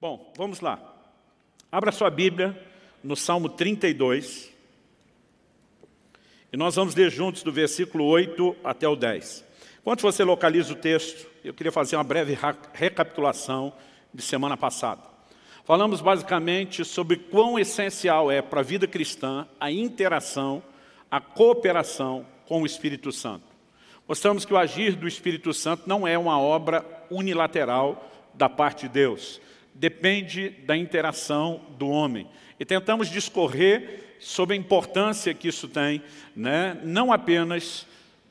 Bom, vamos lá. Abra sua Bíblia no Salmo 32. E nós vamos ler juntos do versículo 8 até o 10. Enquanto você localiza o texto, eu queria fazer uma breve recapitulação de semana passada. Falamos basicamente sobre quão essencial é para a vida cristã a interação, a cooperação com o Espírito Santo. Mostramos que o agir do Espírito Santo não é uma obra unilateral da parte de Deus, depende da interação do homem. E tentamos discorrer sobre a importância que isso tem, né? não apenas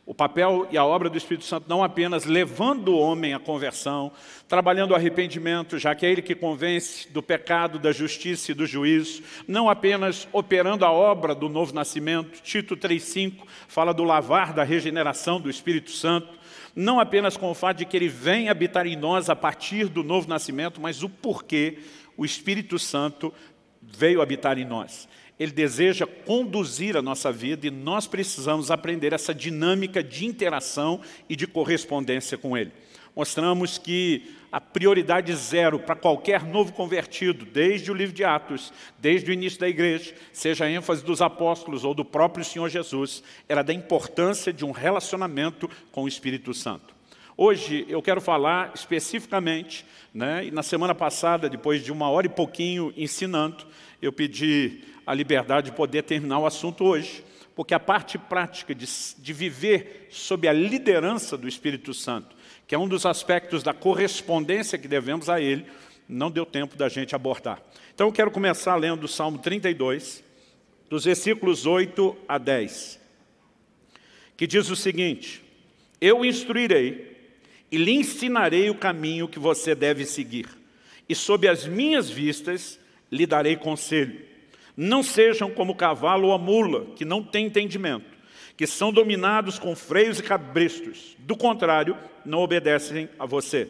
o papel e a obra do Espírito Santo, não apenas levando o homem à conversão, trabalhando o arrependimento, já que é ele que convence do pecado, da justiça e do juízo, não apenas operando a obra do novo nascimento, Tito 3,5 fala do lavar, da regeneração do Espírito Santo, não apenas com o fato de que ele vem habitar em nós a partir do novo nascimento, mas o porquê o Espírito Santo veio habitar em nós. Ele deseja conduzir a nossa vida e nós precisamos aprender essa dinâmica de interação e de correspondência com Ele. Mostramos que a prioridade zero para qualquer novo convertido, desde o livro de Atos, desde o início da igreja, seja a ênfase dos apóstolos ou do próprio Senhor Jesus, era da importância de um relacionamento com o Espírito Santo. Hoje eu quero falar especificamente, né, e na semana passada, depois de uma hora e pouquinho ensinando, eu pedi a liberdade de poder terminar o assunto hoje, porque a parte prática de, de viver sob a liderança do Espírito Santo, que é um dos aspectos da correspondência que devemos a ele, não deu tempo da gente abordar. Então eu quero começar lendo o Salmo 32, dos versículos 8 a 10, que diz o seguinte, Eu instruirei e lhe ensinarei o caminho que você deve seguir, e sob as minhas vistas lhe darei conselho. Não sejam como o cavalo ou a mula, que não tem entendimento que são dominados com freios e cabrestos. Do contrário, não obedecem a você.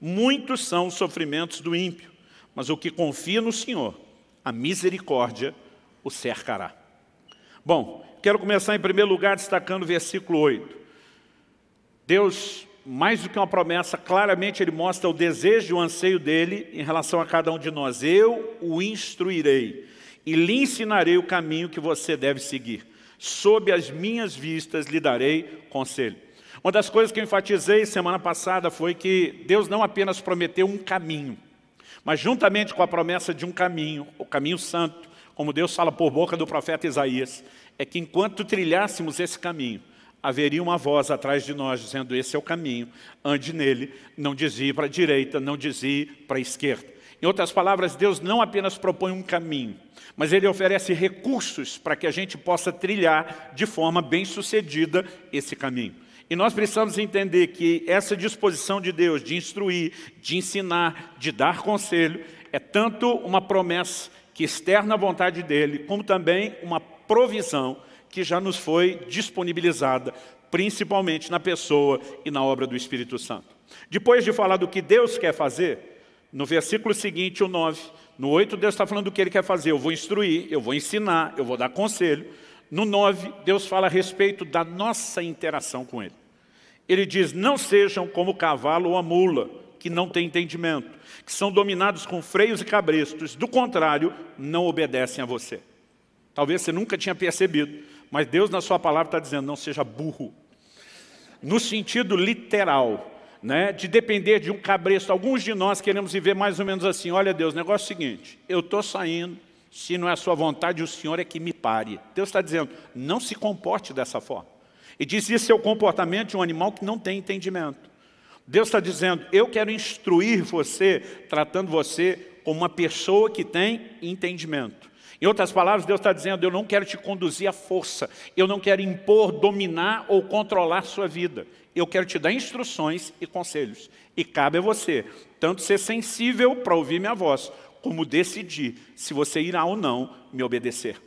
Muitos são os sofrimentos do ímpio, mas o que confia no Senhor, a misericórdia o cercará. Bom, quero começar em primeiro lugar destacando o versículo 8. Deus, mais do que uma promessa, claramente ele mostra o desejo e o anseio dele em relação a cada um de nós. Eu o instruirei e lhe ensinarei o caminho que você deve seguir sob as minhas vistas lhe darei conselho. Uma das coisas que eu enfatizei semana passada foi que Deus não apenas prometeu um caminho, mas juntamente com a promessa de um caminho, o caminho santo, como Deus fala por boca do profeta Isaías, é que enquanto trilhássemos esse caminho, haveria uma voz atrás de nós dizendo, esse é o caminho, ande nele, não desvie para a direita, não desvie para a esquerda. Em outras palavras, Deus não apenas propõe um caminho, mas ele oferece recursos para que a gente possa trilhar de forma bem-sucedida esse caminho. E nós precisamos entender que essa disposição de Deus de instruir, de ensinar, de dar conselho, é tanto uma promessa que externa a vontade dele, como também uma provisão que já nos foi disponibilizada, principalmente na pessoa e na obra do Espírito Santo. Depois de falar do que Deus quer fazer, no versículo seguinte, o 9, no 8, Deus está falando do que Ele quer fazer. Eu vou instruir, eu vou ensinar, eu vou dar conselho. No 9, Deus fala a respeito da nossa interação com Ele. Ele diz, não sejam como o cavalo ou a mula, que não tem entendimento, que são dominados com freios e cabrestos, do contrário, não obedecem a você. Talvez você nunca tinha percebido, mas Deus na sua palavra está dizendo, não seja burro. No sentido literal, né, de depender de um cabresto. Alguns de nós queremos viver mais ou menos assim, olha Deus, negócio é o seguinte, eu estou saindo, se não é a sua vontade, o Senhor é que me pare. Deus está dizendo, não se comporte dessa forma. E diz isso é o comportamento de um animal que não tem entendimento. Deus está dizendo, eu quero instruir você, tratando você como uma pessoa que tem entendimento. Em outras palavras, Deus está dizendo, eu não quero te conduzir à força, eu não quero impor, dominar ou controlar sua vida eu quero te dar instruções e conselhos. E cabe a você tanto ser sensível para ouvir minha voz, como decidir se você irá ou não me obedecer.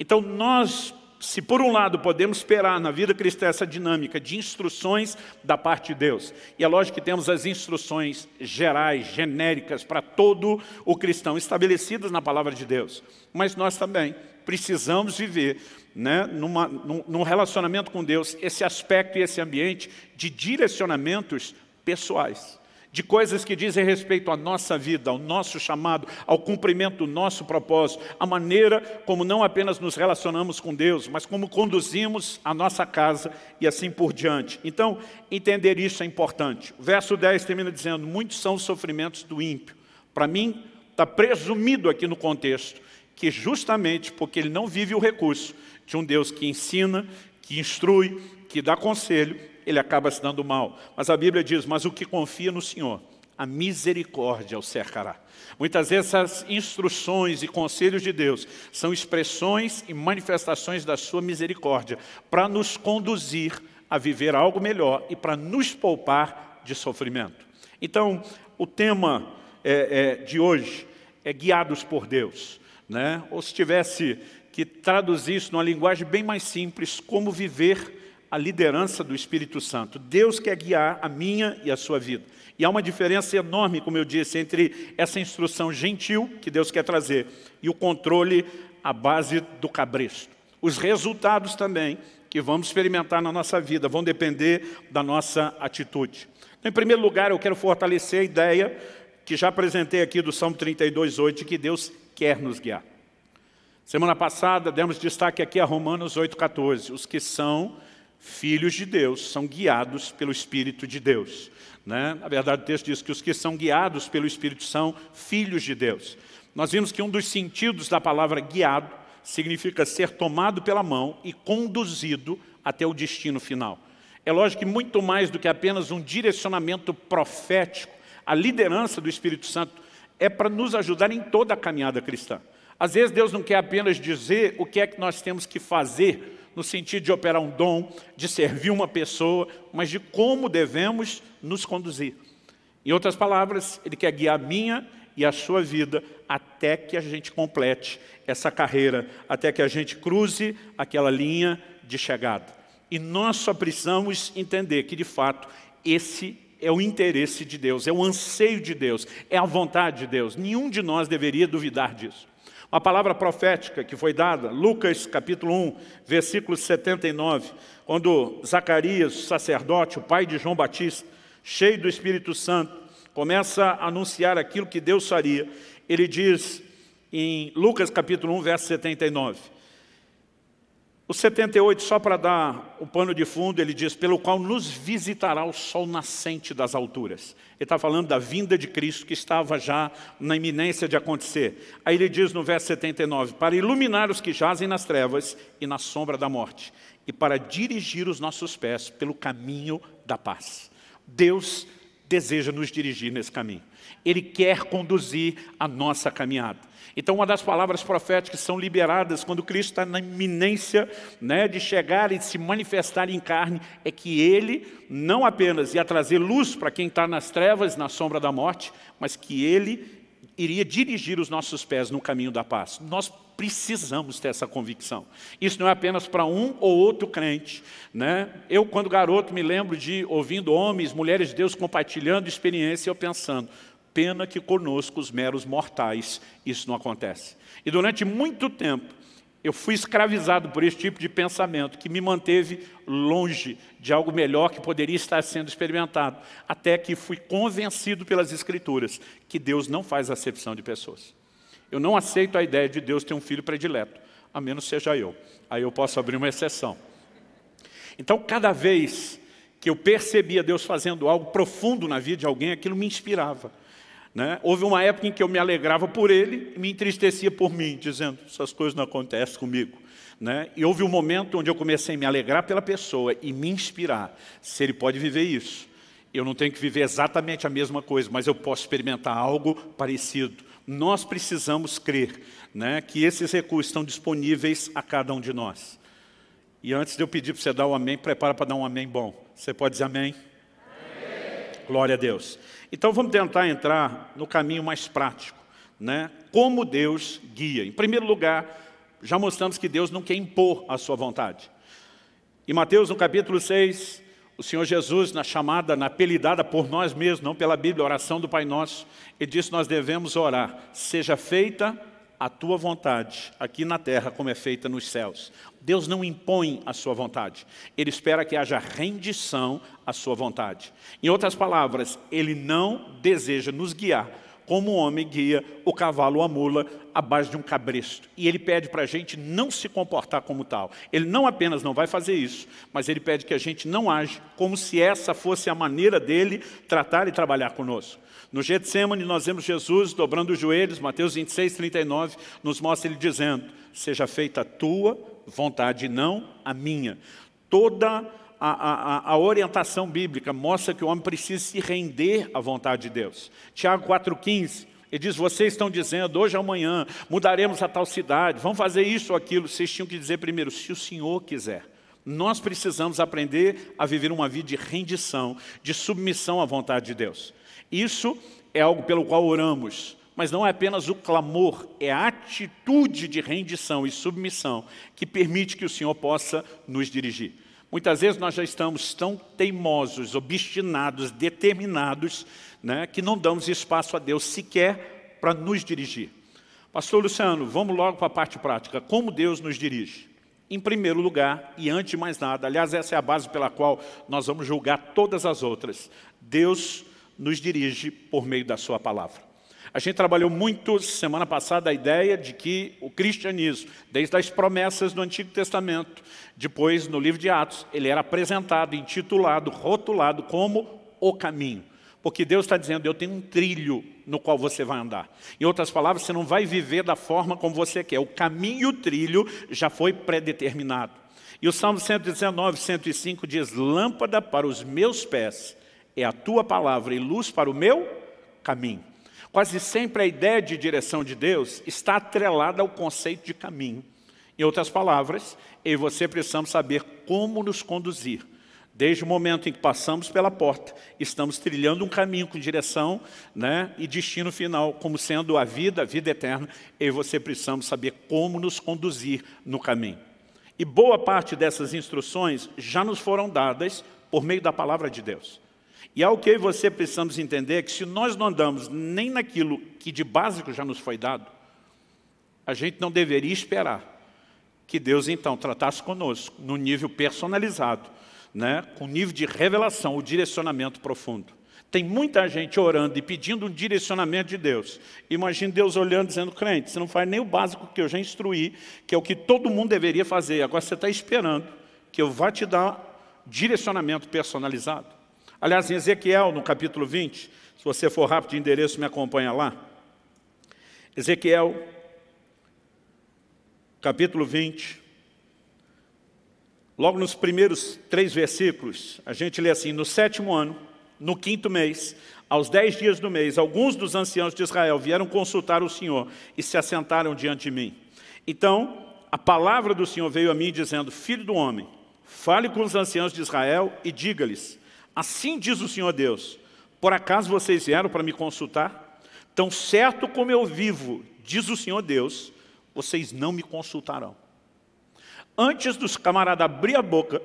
Então nós, se por um lado podemos esperar na vida cristã essa dinâmica de instruções da parte de Deus, e é lógico que temos as instruções gerais, genéricas, para todo o cristão, estabelecidas na palavra de Deus, mas nós também precisamos viver né, numa, num, num relacionamento com Deus, esse aspecto e esse ambiente de direcionamentos pessoais, de coisas que dizem respeito à nossa vida, ao nosso chamado, ao cumprimento do nosso propósito, a maneira como não apenas nos relacionamos com Deus, mas como conduzimos a nossa casa e assim por diante. Então, entender isso é importante. O verso 10 termina dizendo, muitos são os sofrimentos do ímpio. Para mim, está presumido aqui no contexto, que justamente porque ele não vive o recurso, de um Deus que ensina, que instrui, que dá conselho, ele acaba se dando mal. Mas a Bíblia diz, mas o que confia no Senhor, a misericórdia o cercará. Muitas vezes essas instruções e conselhos de Deus são expressões e manifestações da sua misericórdia para nos conduzir a viver algo melhor e para nos poupar de sofrimento. Então, o tema é, é, de hoje é guiados por Deus. Né? Ou se tivesse que traduz isso numa linguagem bem mais simples, como viver a liderança do Espírito Santo. Deus quer guiar a minha e a sua vida. E há uma diferença enorme, como eu disse, entre essa instrução gentil que Deus quer trazer e o controle à base do cabresto. Os resultados também que vamos experimentar na nossa vida vão depender da nossa atitude. Então, em primeiro lugar, eu quero fortalecer a ideia que já apresentei aqui do Salmo 32, 8, que Deus quer nos guiar. Semana passada demos destaque aqui a Romanos 8,14. Os que são filhos de Deus são guiados pelo Espírito de Deus. Né? Na verdade, o texto diz que os que são guiados pelo Espírito são filhos de Deus. Nós vimos que um dos sentidos da palavra guiado significa ser tomado pela mão e conduzido até o destino final. É lógico que muito mais do que apenas um direcionamento profético, a liderança do Espírito Santo é para nos ajudar em toda a caminhada cristã. Às vezes Deus não quer apenas dizer o que é que nós temos que fazer no sentido de operar um dom, de servir uma pessoa, mas de como devemos nos conduzir. Em outras palavras, Ele quer guiar a minha e a sua vida até que a gente complete essa carreira, até que a gente cruze aquela linha de chegada. E nós só precisamos entender que, de fato, esse é o interesse de Deus, é o anseio de Deus, é a vontade de Deus. Nenhum de nós deveria duvidar disso. Uma palavra profética que foi dada, Lucas capítulo 1, versículo 79, quando Zacarias, sacerdote, o pai de João Batista, cheio do Espírito Santo, começa a anunciar aquilo que Deus faria. Ele diz em Lucas capítulo 1, verso 79, o 78, só para dar o pano de fundo, ele diz, pelo qual nos visitará o sol nascente das alturas. Ele está falando da vinda de Cristo, que estava já na iminência de acontecer. Aí ele diz no verso 79, para iluminar os que jazem nas trevas e na sombra da morte, e para dirigir os nossos pés pelo caminho da paz. Deus deseja nos dirigir nesse caminho. Ele quer conduzir a nossa caminhada. Então, uma das palavras proféticas são liberadas quando Cristo está na iminência né, de chegar e de se manifestar em carne, é que Ele não apenas ia trazer luz para quem está nas trevas, na sombra da morte, mas que Ele iria dirigir os nossos pés no caminho da paz. Nós precisamos ter essa convicção. Isso não é apenas para um ou outro crente. Né? Eu, quando garoto, me lembro de ouvindo homens, mulheres de Deus compartilhando experiência e eu pensando, Pena que conosco, os meros mortais, isso não acontece. E durante muito tempo, eu fui escravizado por esse tipo de pensamento que me manteve longe de algo melhor que poderia estar sendo experimentado, até que fui convencido pelas Escrituras que Deus não faz acepção de pessoas. Eu não aceito a ideia de Deus ter um filho predileto, a menos seja eu. Aí eu posso abrir uma exceção. Então, cada vez que eu percebia Deus fazendo algo profundo na vida de alguém, aquilo me inspirava. Né? Houve uma época em que eu me alegrava por ele e me entristecia por mim, dizendo: essas coisas não acontecem comigo. Né? E houve um momento onde eu comecei a me alegrar pela pessoa e me inspirar. Se ele pode viver isso, eu não tenho que viver exatamente a mesma coisa, mas eu posso experimentar algo parecido. Nós precisamos crer né, que esses recursos estão disponíveis a cada um de nós. E antes de eu pedir para você dar um amém, prepara para dar um amém bom. Você pode dizer amém? Glória a Deus. Então vamos tentar entrar no caminho mais prático, né? Como Deus guia. Em primeiro lugar, já mostramos que Deus não quer impor a sua vontade. Em Mateus, no capítulo 6, o Senhor Jesus, na chamada, na apelidada por nós mesmos, não pela Bíblia, oração do Pai Nosso, ele disse, nós devemos orar, seja feita a tua vontade aqui na terra como é feita nos céus. Deus não impõe a sua vontade, Ele espera que haja rendição à sua vontade. Em outras palavras, Ele não deseja nos guiar como o homem guia o cavalo ou a mula à base de um cabresto. E ele pede para a gente não se comportar como tal. Ele não apenas não vai fazer isso, mas ele pede que a gente não age como se essa fosse a maneira dele tratar e trabalhar conosco. No Getsemane nós vemos Jesus dobrando os joelhos, Mateus 26, 39, nos mostra ele dizendo, seja feita a tua vontade, não a minha. Toda a, a, a, orientação bíblica mostra que o homem precisa se render à vontade de Deus. Tiago 4,15, ele diz, vocês estão dizendo, hoje ou amanhã, mudaremos a tal cidade, vamos fazer isso ou aquilo. Vocês tinham que dizer primeiro, se o Senhor quiser. Nós precisamos aprender a viver uma vida de rendição, de submissão à vontade de Deus. Isso é algo pelo qual oramos, mas não é apenas o clamor, é a atitude de rendição e submissão que permite que o Senhor possa nos dirigir. Muitas vezes nós já estamos tão teimosos, obstinados, determinados, né, que não damos espaço a Deus sequer para nos dirigir. Pastor Luciano, vamos logo para a parte prática. Como Deus nos dirige? Em primeiro lugar, e antes de mais nada, aliás, essa é a base pela qual nós vamos julgar todas as outras. Deus nos dirige por meio da sua palavra. A gente trabalhou muito semana passada a ideia de que o cristianismo, desde as promessas do Antigo Testamento, depois no livro de Atos, ele era apresentado, intitulado, rotulado como o caminho. Porque Deus está dizendo, eu tenho um trilho no qual você vai andar. Em outras palavras, você não vai viver da forma como você quer. O caminho e o trilho já foi predeterminado. E o Salmo 119, 105 diz, lâmpada para os meus pés é a tua palavra e luz para o meu caminho. Quase sempre a ideia de direção de Deus está atrelada ao conceito de caminho. Em outras palavras, eu e você precisamos saber como nos conduzir. Desde o momento em que passamos pela porta, estamos trilhando um caminho com direção né, e destino final, como sendo a vida, a vida eterna, eu e você precisamos saber como nos conduzir no caminho. E boa parte dessas instruções já nos foram dadas por meio da palavra de Deus. E o que eu e você precisamos entender é que se nós não andamos nem naquilo que de básico já nos foi dado, a gente não deveria esperar que Deus então tratasse conosco no nível personalizado, né, com nível de revelação, o direcionamento profundo. Tem muita gente orando e pedindo um direcionamento de Deus. Imagina Deus olhando dizendo, crente, você não faz nem o básico que eu já instruí, que é o que todo mundo deveria fazer. Agora você está esperando que eu vá te dar direcionamento personalizado. Aliás, em Ezequiel, no capítulo 20, se você for rápido de endereço, me acompanha lá. Ezequiel, capítulo 20, logo nos primeiros três versículos, a gente lê assim, no sétimo ano, no quinto mês, aos dez dias do mês, alguns dos anciãos de Israel vieram consultar o Senhor e se assentaram diante de mim. Então, a palavra do Senhor veio a mim dizendo, filho do homem, fale com os anciãos de Israel e diga-lhes, Assim diz o Senhor Deus, por acaso vocês vieram para me consultar? Tão certo como eu vivo, diz o Senhor Deus, vocês não me consultarão. Antes dos camaradas abrir a boca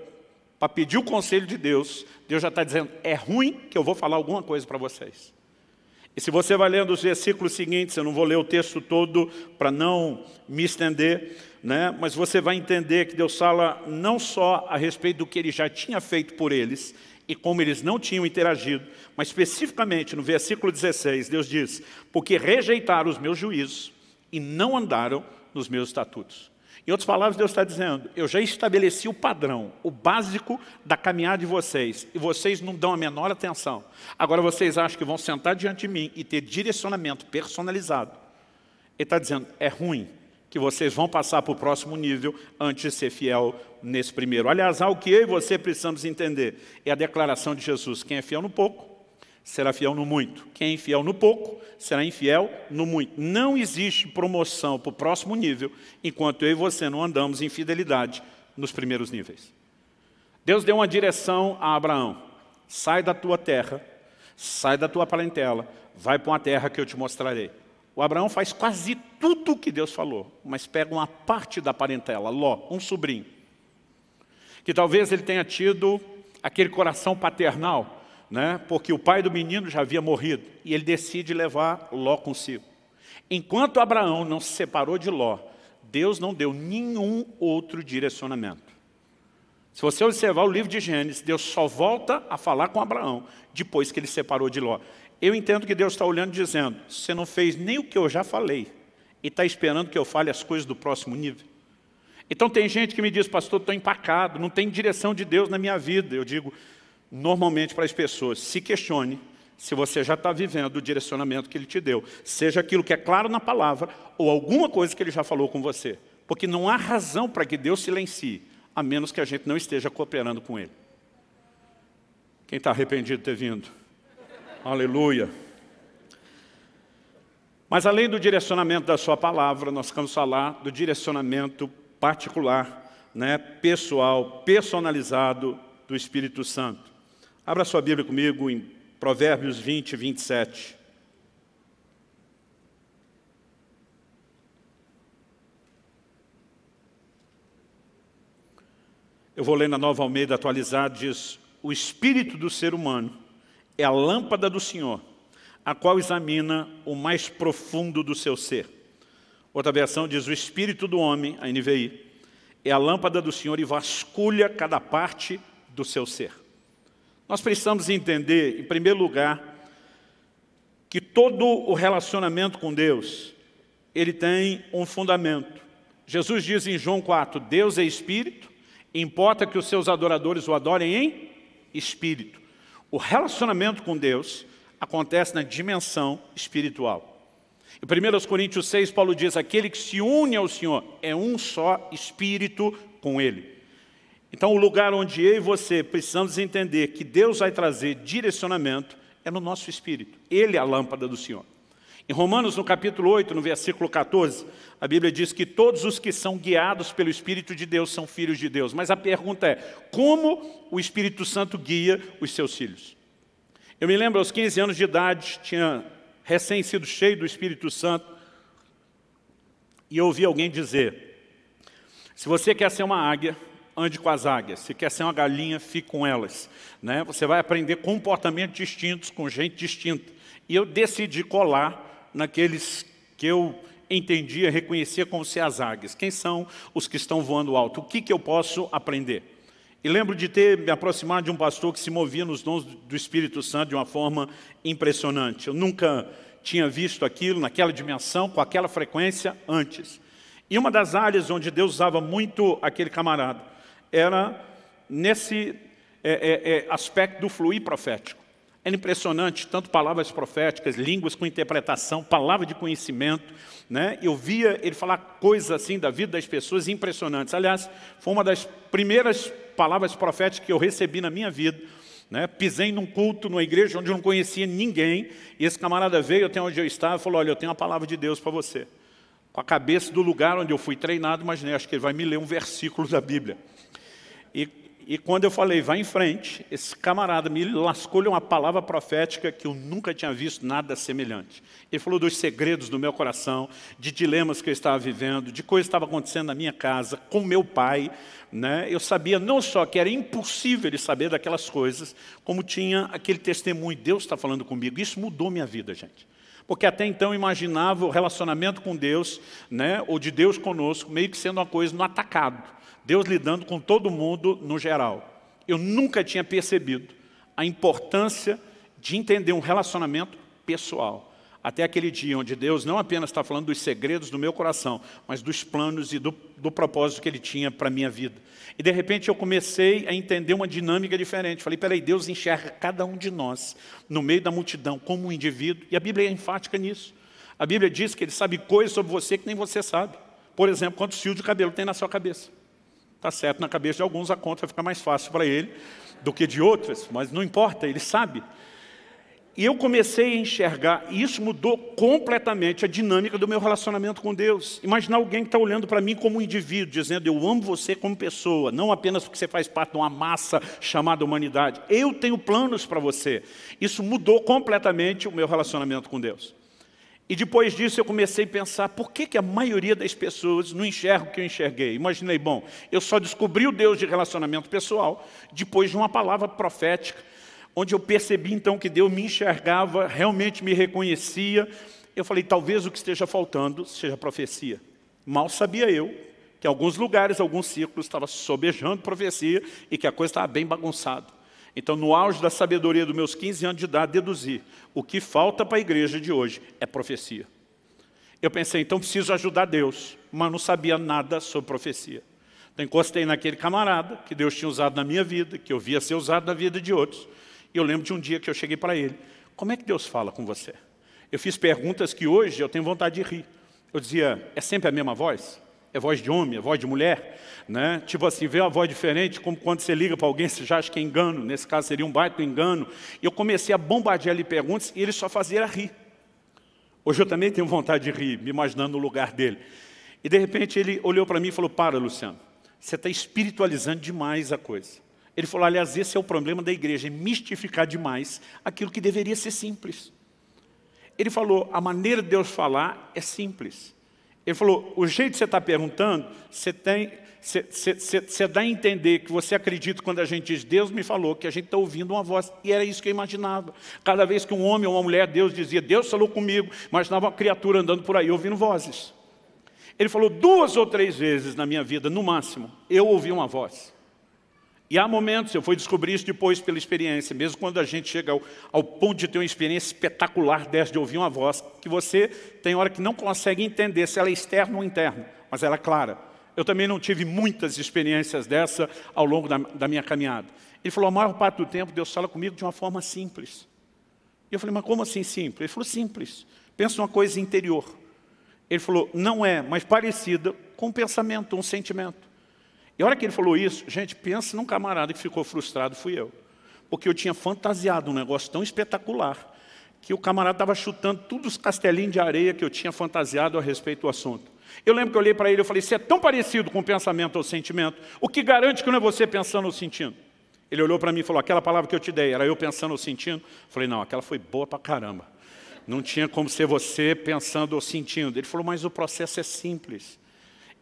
para pedir o conselho de Deus, Deus já está dizendo, é ruim que eu vou falar alguma coisa para vocês. E se você vai lendo os versículos seguintes, eu não vou ler o texto todo para não me estender, né? mas você vai entender que Deus fala não só a respeito do que ele já tinha feito por eles, e como eles não tinham interagido, mas especificamente no versículo 16, Deus diz, porque rejeitaram os meus juízos e não andaram nos meus estatutos. Em outras palavras, Deus está dizendo, eu já estabeleci o padrão, o básico da caminhada de vocês, e vocês não dão a menor atenção. Agora vocês acham que vão sentar diante de mim e ter direcionamento personalizado. Ele está dizendo, é ruim, que vocês vão passar para o próximo nível antes de ser fiel nesse primeiro. Aliás, algo que eu e você precisamos entender é a declaração de Jesus: quem é fiel no pouco, será fiel no muito. Quem é infiel no pouco, será infiel no muito. Não existe promoção para o próximo nível enquanto eu e você não andamos em fidelidade nos primeiros níveis. Deus deu uma direção a Abraão: sai da tua terra, sai da tua parentela, vai para uma terra que eu te mostrarei. O Abraão faz quase tudo o que Deus falou, mas pega uma parte da parentela, Ló, um sobrinho. Que talvez ele tenha tido aquele coração paternal, né? porque o pai do menino já havia morrido, e ele decide levar Ló consigo. Enquanto Abraão não se separou de Ló, Deus não deu nenhum outro direcionamento. Se você observar o livro de Gênesis, Deus só volta a falar com Abraão depois que ele separou de Ló eu entendo que Deus está olhando e dizendo, você não fez nem o que eu já falei, e está esperando que eu fale as coisas do próximo nível. Então tem gente que me diz, pastor, estou empacado, não tem direção de Deus na minha vida. Eu digo, normalmente para as pessoas, se questione se você já está vivendo o direcionamento que Ele te deu, seja aquilo que é claro na palavra ou alguma coisa que Ele já falou com você. Porque não há razão para que Deus silencie, a menos que a gente não esteja cooperando com Ele. Quem está arrependido de ter vindo? Aleluia. Mas além do direcionamento da sua palavra, nós queremos falar do direcionamento particular, né, pessoal, personalizado do Espírito Santo. Abra sua Bíblia comigo em Provérbios 20, 27. Eu vou ler na Nova Almeida atualizada, diz, o espírito do ser humano é a lâmpada do Senhor, a qual examina o mais profundo do seu ser. Outra versão diz, o espírito do homem, a NVI, é a lâmpada do Senhor e vasculha cada parte do seu ser. Nós precisamos entender, em primeiro lugar, que todo o relacionamento com Deus, ele tem um fundamento. Jesus diz em João 4, Deus é Espírito, importa que os seus adoradores o adorem em Espírito o relacionamento com Deus acontece na dimensão espiritual. Em 1 Coríntios 6, Paulo diz, aquele que se une ao Senhor é um só espírito com Ele. Então, o lugar onde eu e você precisamos entender que Deus vai trazer direcionamento é no nosso espírito. Ele é a lâmpada do Senhor. Em Romanos, no capítulo 8, no versículo 14, a Bíblia diz que todos os que são guiados pelo Espírito de Deus são filhos de Deus. Mas a pergunta é, como o Espírito Santo guia os seus filhos? Eu me lembro, aos 15 anos de idade, tinha recém sido cheio do Espírito Santo, e eu ouvi alguém dizer, se você quer ser uma águia, ande com as águias. Se quer ser uma galinha, fique com elas. Né? Você vai aprender comportamentos distintos com gente distinta. E eu decidi colar naqueles que eu entendia, reconhecia como ser as águias. Quem são os que estão voando alto? O que, que eu posso aprender? E lembro de ter me aproximado de um pastor que se movia nos dons do Espírito Santo de uma forma impressionante. Eu nunca tinha visto aquilo naquela dimensão, com aquela frequência antes. E uma das áreas onde Deus usava muito aquele camarada era nesse é, é, é, aspecto do fluir profético. Era é impressionante, tanto palavras proféticas, línguas com interpretação, palavra de conhecimento. Né? Eu via ele falar coisas assim da vida das pessoas impressionantes. Aliás, foi uma das primeiras palavras proféticas que eu recebi na minha vida. Né? Pisei num culto, numa igreja onde eu não conhecia ninguém, e esse camarada veio até onde eu estava e falou, olha, eu tenho a palavra de Deus para você. Com a cabeça do lugar onde eu fui treinado, mas né, acho que ele vai me ler um versículo da Bíblia. E e quando eu falei, vai em frente, esse camarada me lascou uma palavra profética que eu nunca tinha visto nada semelhante. Ele falou dos segredos do meu coração, de dilemas que eu estava vivendo, de coisas que estava acontecendo na minha casa, com meu pai. Né? Eu sabia não só que era impossível ele saber daquelas coisas, como tinha aquele testemunho, Deus está falando comigo. Isso mudou minha vida, gente porque até então imaginava o relacionamento com Deus, né, ou de Deus conosco, meio que sendo uma coisa no atacado. Deus lidando com todo mundo no geral. Eu nunca tinha percebido a importância de entender um relacionamento pessoal. Até aquele dia onde Deus não apenas está falando dos segredos do meu coração, mas dos planos e do, do propósito que Ele tinha para a minha vida. E de repente eu comecei a entender uma dinâmica diferente. Falei, peraí, Deus enxerga cada um de nós no meio da multidão como um indivíduo. E a Bíblia é enfática nisso. A Bíblia diz que Ele sabe coisas sobre você que nem você sabe. Por exemplo, quantos fios de cabelo tem na sua cabeça. Tá certo, na cabeça de alguns a conta fica mais fácil para ele do que de outras, mas não importa, ele sabe. E eu comecei a enxergar, e isso mudou completamente a dinâmica do meu relacionamento com Deus. Imaginar alguém que está olhando para mim como um indivíduo, dizendo, eu amo você como pessoa, não apenas porque você faz parte de uma massa chamada humanidade. Eu tenho planos para você. Isso mudou completamente o meu relacionamento com Deus. E depois disso eu comecei a pensar, por que, que a maioria das pessoas não enxerga o que eu enxerguei? Imaginei, bom, eu só descobri o Deus de relacionamento pessoal depois de uma palavra profética, onde eu percebi então que Deus me enxergava, realmente me reconhecia. Eu falei, talvez o que esteja faltando seja profecia. Mal sabia eu que em alguns lugares, alguns círculos, estava sobejando profecia e que a coisa estava bem bagunçada. Então, no auge da sabedoria dos meus 15 anos de idade, deduzi, o que falta para a igreja de hoje é profecia. Eu pensei, então preciso ajudar Deus, mas não sabia nada sobre profecia. Então, encostei naquele camarada que Deus tinha usado na minha vida, que eu via ser usado na vida de outros. E eu lembro de um dia que eu cheguei para ele, como é que Deus fala com você? Eu fiz perguntas que hoje eu tenho vontade de rir. Eu dizia, é sempre a mesma voz? é voz de homem, é voz de mulher. Né? Tipo assim, vê a voz diferente, como quando você liga para alguém, você já acha que é engano. Nesse caso seria um baita engano. E eu comecei a bombardear ele perguntas e ele só fazia rir. Hoje eu também tenho vontade de rir, me imaginando no lugar dele. E de repente ele olhou para mim e falou, para Luciano, você está espiritualizando demais a coisa. Ele falou, aliás, esse é o problema da igreja, é mistificar demais aquilo que deveria ser simples. Ele falou, a maneira de Deus falar é simples. Ele falou: o jeito que você está perguntando, você tem. Você, você, você dá a entender que você acredita quando a gente diz Deus me falou, que a gente está ouvindo uma voz, e era isso que eu imaginava. Cada vez que um homem ou uma mulher, Deus dizia, Deus falou comigo, imaginava uma criatura andando por aí ouvindo vozes. Ele falou duas ou três vezes na minha vida, no máximo, eu ouvi uma voz. E há momentos, eu fui descobrir isso depois pela experiência, mesmo quando a gente chega ao, ao ponto de ter uma experiência espetacular dessa, de ouvir uma voz, que você tem hora que não consegue entender se ela é externa ou interna, mas ela é clara. Eu também não tive muitas experiências dessa ao longo da, da minha caminhada. Ele falou, a maior parte do tempo Deus fala comigo de uma forma simples. E eu falei, mas como assim simples? Ele falou, simples. Pensa uma coisa interior. Ele falou, não é, mas parecida com um pensamento, um sentimento. E a hora que ele falou isso, gente, pensa num camarada que ficou frustrado, fui eu. Porque eu tinha fantasiado um negócio tão espetacular que o camarada estava chutando todos os castelinhos de areia que eu tinha fantasiado a respeito do assunto. Eu lembro que eu olhei para ele e falei, você é tão parecido com pensamento ou sentimento, o que garante que não é você pensando ou sentindo? Ele olhou para mim e falou, aquela palavra que eu te dei, era eu pensando ou sentindo? Eu falei, não, aquela foi boa para caramba. Não tinha como ser você pensando ou sentindo. Ele falou, mas o processo é simples.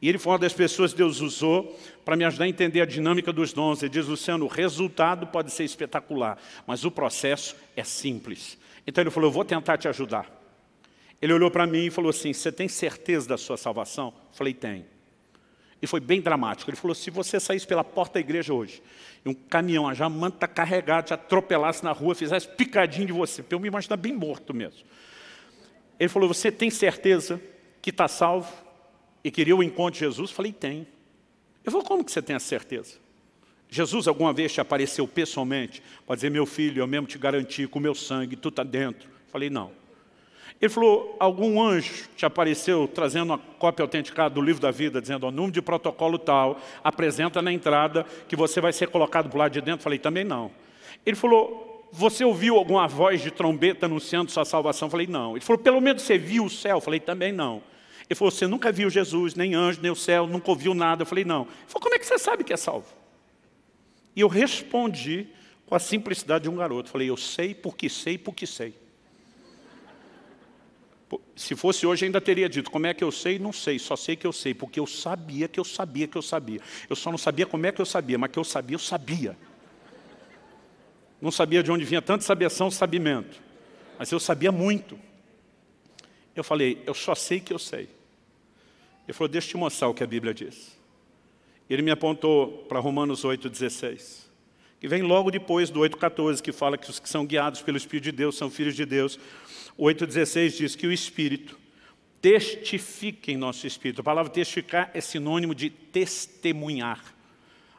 E ele foi uma das pessoas que Deus usou para me ajudar a entender a dinâmica dos dons. Ele diz, Luciano, o resultado pode ser espetacular, mas o processo é simples. Então ele falou, eu vou tentar te ajudar. Ele olhou para mim e falou assim, você tem certeza da sua salvação? Eu falei, tenho. E foi bem dramático. Ele falou, se você saísse pela porta da igreja hoje, e um caminhão, a jamanta carregada, te atropelasse na rua, fizesse picadinho de você, eu me imagino bem morto mesmo. Ele falou, você tem certeza que está salvo? e queria o encontro de Jesus? Falei, tem. Eu vou como que você tem a certeza? Jesus alguma vez te apareceu pessoalmente para dizer, meu filho, eu mesmo te garanti com o meu sangue, tu está dentro. Falei, não. Ele falou, algum anjo te apareceu trazendo uma cópia autenticada do livro da vida, dizendo, o número de protocolo tal, apresenta na entrada que você vai ser colocado para lado de dentro. Falei, também não. Ele falou, você ouviu alguma voz de trombeta anunciando sua salvação? Falei, não. Ele falou, pelo menos você viu o céu? Falei, também não. Ele falou, você nunca viu Jesus, nem anjo, nem o céu, nunca ouviu nada. Eu falei, não. Ele falou, como é que você sabe que é salvo? E eu respondi com a simplicidade de um garoto. Falei, eu sei porque sei porque sei. Se fosse hoje, ainda teria dito, como é que eu sei? Não sei, só sei que eu sei, porque eu sabia que eu sabia que eu sabia. Eu só não sabia como é que eu sabia, mas que eu sabia, eu sabia. Não sabia de onde vinha tanta sabeção, sabimento. Mas eu sabia muito. Eu falei, eu só sei que eu sei. Ele falou, deixa eu te mostrar o que a Bíblia diz. Ele me apontou para Romanos 8,16, que vem logo depois do 8,14, que fala que os que são guiados pelo Espírito de Deus são filhos de Deus. 8,16 diz que o Espírito testifica em nosso Espírito. A palavra testificar é sinônimo de testemunhar.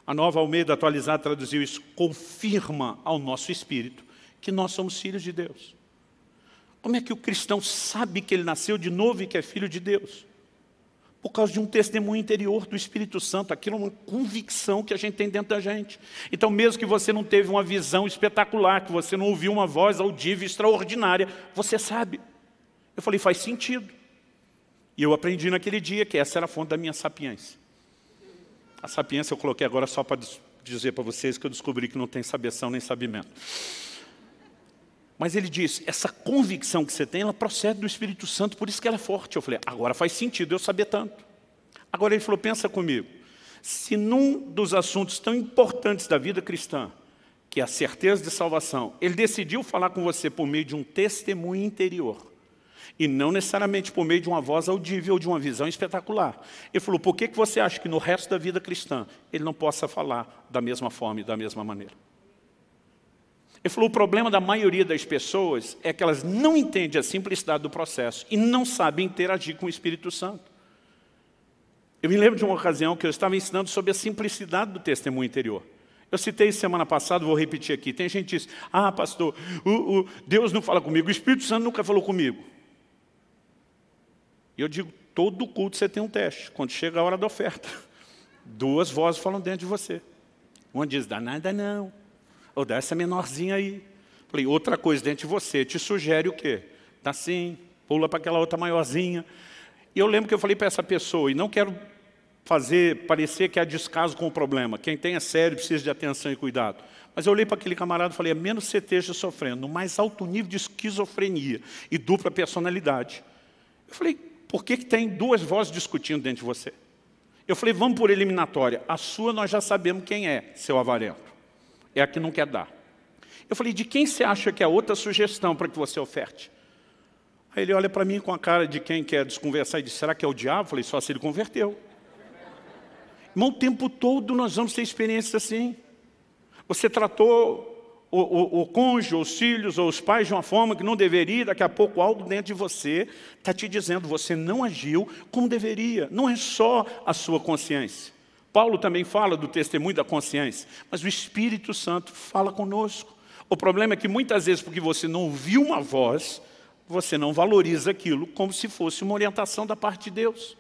A Nova Almeida atualizada traduziu isso, confirma ao nosso Espírito que nós somos filhos de Deus. Como é que o cristão sabe que ele nasceu de novo e que é filho de Deus? por causa de um testemunho interior do Espírito Santo, aquilo é uma convicção que a gente tem dentro da gente. Então, mesmo que você não teve uma visão espetacular, que você não ouviu uma voz audível extraordinária, você sabe. Eu falei, faz sentido. E eu aprendi naquele dia que essa era a fonte da minha sapiência. A sapiência eu coloquei agora só para dizer para vocês que eu descobri que não tem sabedoria nem sabimento. Mas ele diz, essa convicção que você tem, ela procede do Espírito Santo, por isso que ela é forte. Eu falei, agora faz sentido eu saber tanto. Agora ele falou, pensa comigo, se num dos assuntos tão importantes da vida cristã, que é a certeza de salvação, ele decidiu falar com você por meio de um testemunho interior, e não necessariamente por meio de uma voz audível ou de uma visão espetacular. Ele falou, por que, que você acha que no resto da vida cristã ele não possa falar da mesma forma e da mesma maneira? Ele falou, o problema da maioria das pessoas é que elas não entendem a simplicidade do processo e não sabem interagir com o Espírito Santo. Eu me lembro de uma ocasião que eu estava ensinando sobre a simplicidade do testemunho interior. Eu citei semana passada, vou repetir aqui. Tem gente que diz, ah, pastor, o, o Deus não fala comigo, o Espírito Santo nunca falou comigo. E eu digo, todo culto você tem um teste. Quando chega a hora da oferta, duas vozes falam dentro de você. Uma diz, dá nada não. Ou dessa dá essa menorzinha aí. Falei, outra coisa dentro de você, te sugere o quê? Está sim, pula para aquela outra maiorzinha. E eu lembro que eu falei para essa pessoa, e não quero fazer parecer que há descaso com o problema. Quem tem é sério, precisa de atenção e cuidado. Mas eu olhei para aquele camarada e falei, a é menos que você esteja sofrendo, no mais alto nível de esquizofrenia e dupla personalidade. Eu falei, por que, que tem duas vozes discutindo dentro de você? Eu falei, vamos por eliminatória. A sua nós já sabemos quem é, seu avarento é a que não quer dar. Eu falei, de quem você acha que é outra sugestão para que você oferte? Aí ele olha para mim com a cara de quem quer desconversar e diz, será que é o diabo? Eu falei, só se ele converteu. Irmão, o tempo todo nós vamos ter experiências assim. Você tratou o, o, o cônjuge, os filhos ou os pais de uma forma que não deveria, daqui a pouco algo dentro de você está te dizendo, você não agiu como deveria. Não é só a sua consciência. Paulo também fala do testemunho da consciência, mas o Espírito Santo fala conosco. O problema é que muitas vezes, porque você não ouviu uma voz, você não valoriza aquilo como se fosse uma orientação da parte de Deus.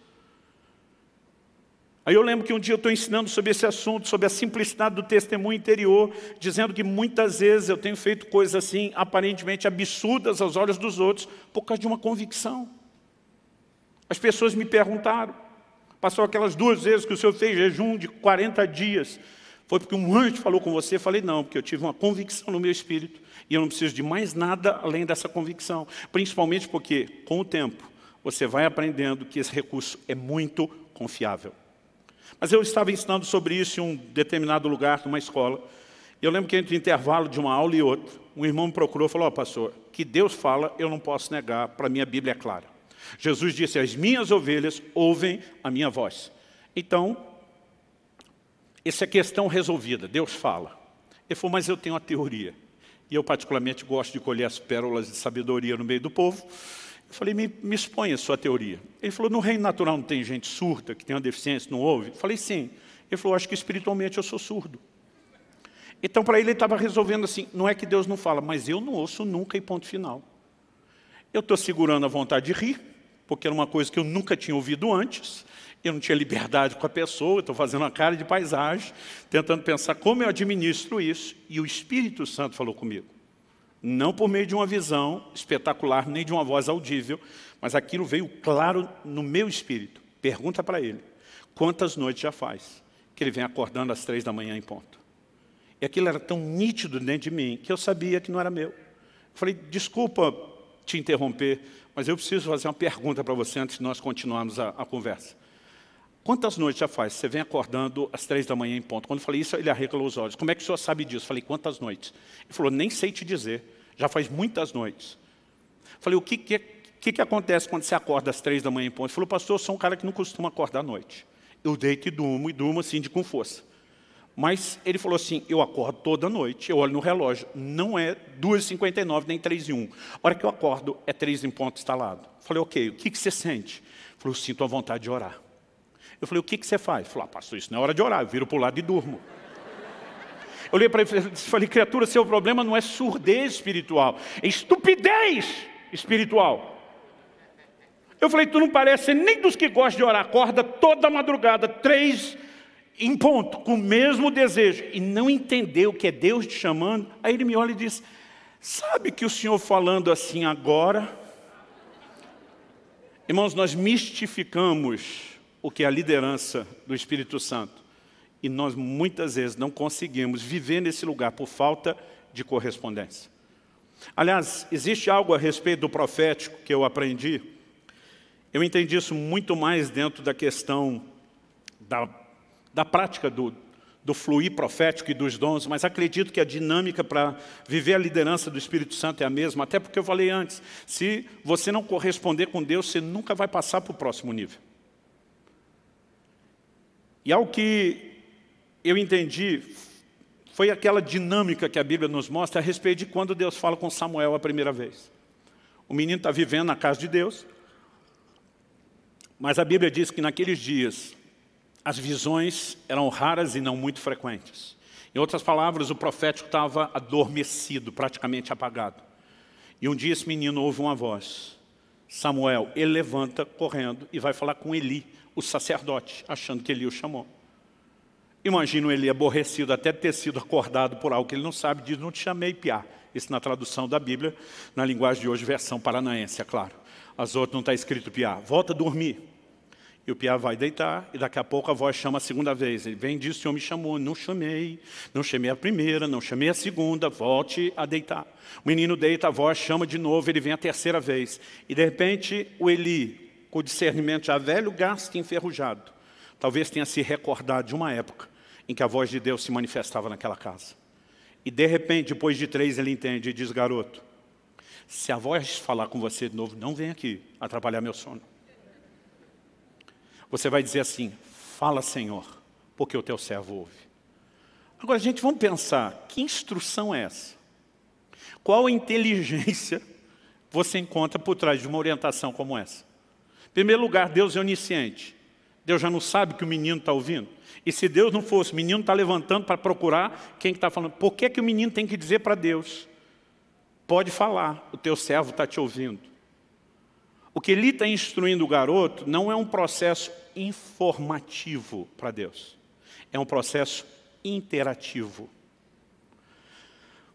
Aí eu lembro que um dia eu estou ensinando sobre esse assunto, sobre a simplicidade do testemunho interior, dizendo que muitas vezes eu tenho feito coisas assim, aparentemente absurdas aos olhos dos outros, por causa de uma convicção. As pessoas me perguntaram, Passou aquelas duas vezes que o senhor fez jejum de 40 dias. Foi porque um anjo falou com você? Eu falei, não, porque eu tive uma convicção no meu espírito e eu não preciso de mais nada além dessa convicção. Principalmente porque, com o tempo, você vai aprendendo que esse recurso é muito confiável. Mas eu estava ensinando sobre isso em um determinado lugar, numa escola. E eu lembro que entre o intervalo de uma aula e outra, um irmão me procurou e falou, ó oh, pastor, que Deus fala, eu não posso negar, para mim a Bíblia é clara. Jesus disse, as minhas ovelhas ouvem a minha voz. Então, essa é questão resolvida, Deus fala. Ele falou, mas eu tenho uma teoria. E eu particularmente gosto de colher as pérolas de sabedoria no meio do povo. Eu falei, me, me exponha a sua teoria. Ele falou, no reino natural não tem gente surda, que tem uma deficiência, não ouve? Eu falei, sim. Ele falou, acho que espiritualmente eu sou surdo. Então, para ele, ele estava resolvendo assim, não é que Deus não fala, mas eu não ouço nunca e ponto final. Eu estou segurando a vontade de rir, porque era uma coisa que eu nunca tinha ouvido antes, eu não tinha liberdade com a pessoa, estou fazendo uma cara de paisagem, tentando pensar como eu administro isso, e o Espírito Santo falou comigo. Não por meio de uma visão espetacular, nem de uma voz audível, mas aquilo veio claro no meu espírito. Pergunta para ele, quantas noites já faz que ele vem acordando às três da manhã em ponto? E aquilo era tão nítido dentro de mim, que eu sabia que não era meu. Eu falei, desculpa te interromper, mas eu preciso fazer uma pergunta para você antes de nós continuarmos a, a, conversa. Quantas noites já faz? Você vem acordando às três da manhã em ponto. Quando eu falei isso, ele arregalou os olhos. Como é que o senhor sabe disso? falei, quantas noites? Ele falou, nem sei te dizer. Já faz muitas noites. falei, o que, que, é, que, que acontece quando você acorda às três da manhã em ponto? Ele falou, pastor, eu sou um cara que não costuma acordar à noite. Eu deito e durmo, e durmo assim, de com força. Mas ele falou assim, eu acordo toda noite, eu olho no relógio, não é 2h59 nem 3 e 1. A hora que eu acordo, é 3 em ponto instalado. Falei, ok, o que, que você sente? Ele falou, sinto a vontade de orar. Eu falei, o que, que você faz? Ele falou, ah, pastor, isso não é hora de orar, eu viro para o lado e durmo. Eu olhei para ele e falei, criatura, seu problema não é surdez espiritual, é estupidez espiritual. Eu falei, tu não parece nem dos que gostam de orar, acorda toda madrugada, três em ponto, com o mesmo desejo, e não entendeu que é Deus te chamando, aí ele me olha e diz: Sabe que o senhor falando assim agora? Irmãos, nós mistificamos o que é a liderança do Espírito Santo. E nós muitas vezes não conseguimos viver nesse lugar por falta de correspondência. Aliás, existe algo a respeito do profético que eu aprendi. Eu entendi isso muito mais dentro da questão da da prática do, do fluir profético e dos dons, mas acredito que a dinâmica para viver a liderança do Espírito Santo é a mesma, até porque eu falei antes, se você não corresponder com Deus, você nunca vai passar para o próximo nível. E ao que eu entendi, foi aquela dinâmica que a Bíblia nos mostra a respeito de quando Deus fala com Samuel a primeira vez. O menino está vivendo na casa de Deus, mas a Bíblia diz que naqueles dias as visões eram raras e não muito frequentes. Em outras palavras, o profético estava adormecido, praticamente apagado. E um dia esse menino ouve uma voz. Samuel, ele levanta correndo e vai falar com Eli, o sacerdote, achando que Eli o chamou. Imagino Eli aborrecido, até ter sido acordado por algo que ele não sabe, diz, não te chamei, piá. Isso na tradução da Bíblia, na linguagem de hoje, versão paranaense, é claro. As outras não está escrito piá. Volta a dormir. E o piá vai deitar, e daqui a pouco a voz chama a segunda vez. Ele vem e diz, o senhor me chamou. Não chamei, não chamei a primeira, não chamei a segunda, volte a deitar. O menino deita, a voz chama de novo, ele vem a terceira vez. E de repente, o Eli, com o discernimento já velho, gasto e enferrujado, talvez tenha se recordado de uma época em que a voz de Deus se manifestava naquela casa. E de repente, depois de três, ele entende e diz, garoto, se a voz falar com você de novo, não vem aqui atrapalhar meu sono. Você vai dizer assim, fala Senhor, porque o teu servo ouve. Agora, gente, vamos pensar, que instrução é essa? Qual inteligência você encontra por trás de uma orientação como essa? Em primeiro lugar, Deus é onisciente. Deus já não sabe que o menino está ouvindo. E se Deus não fosse, o menino está levantando para procurar quem está falando. Por que, que o menino tem que dizer para Deus? Pode falar, o teu servo está te ouvindo. O que ele está instruindo o garoto não é um processo informativo para Deus, é um processo interativo.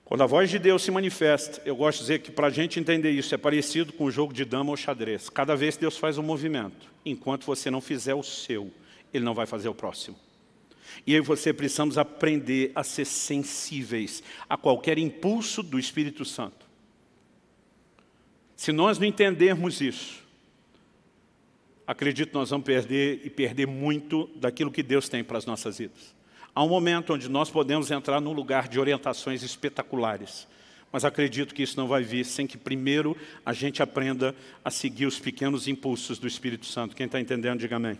Quando a voz de Deus se manifesta, eu gosto de dizer que para a gente entender isso é parecido com o jogo de dama ou xadrez. Cada vez Deus faz um movimento, enquanto você não fizer o seu, Ele não vai fazer o próximo. E aí você precisamos aprender a ser sensíveis a qualquer impulso do Espírito Santo. Se nós não entendermos isso, acredito que nós vamos perder e perder muito daquilo que Deus tem para as nossas vidas. Há um momento onde nós podemos entrar num lugar de orientações espetaculares, mas acredito que isso não vai vir sem que primeiro a gente aprenda a seguir os pequenos impulsos do Espírito Santo. Quem está entendendo, diga amém.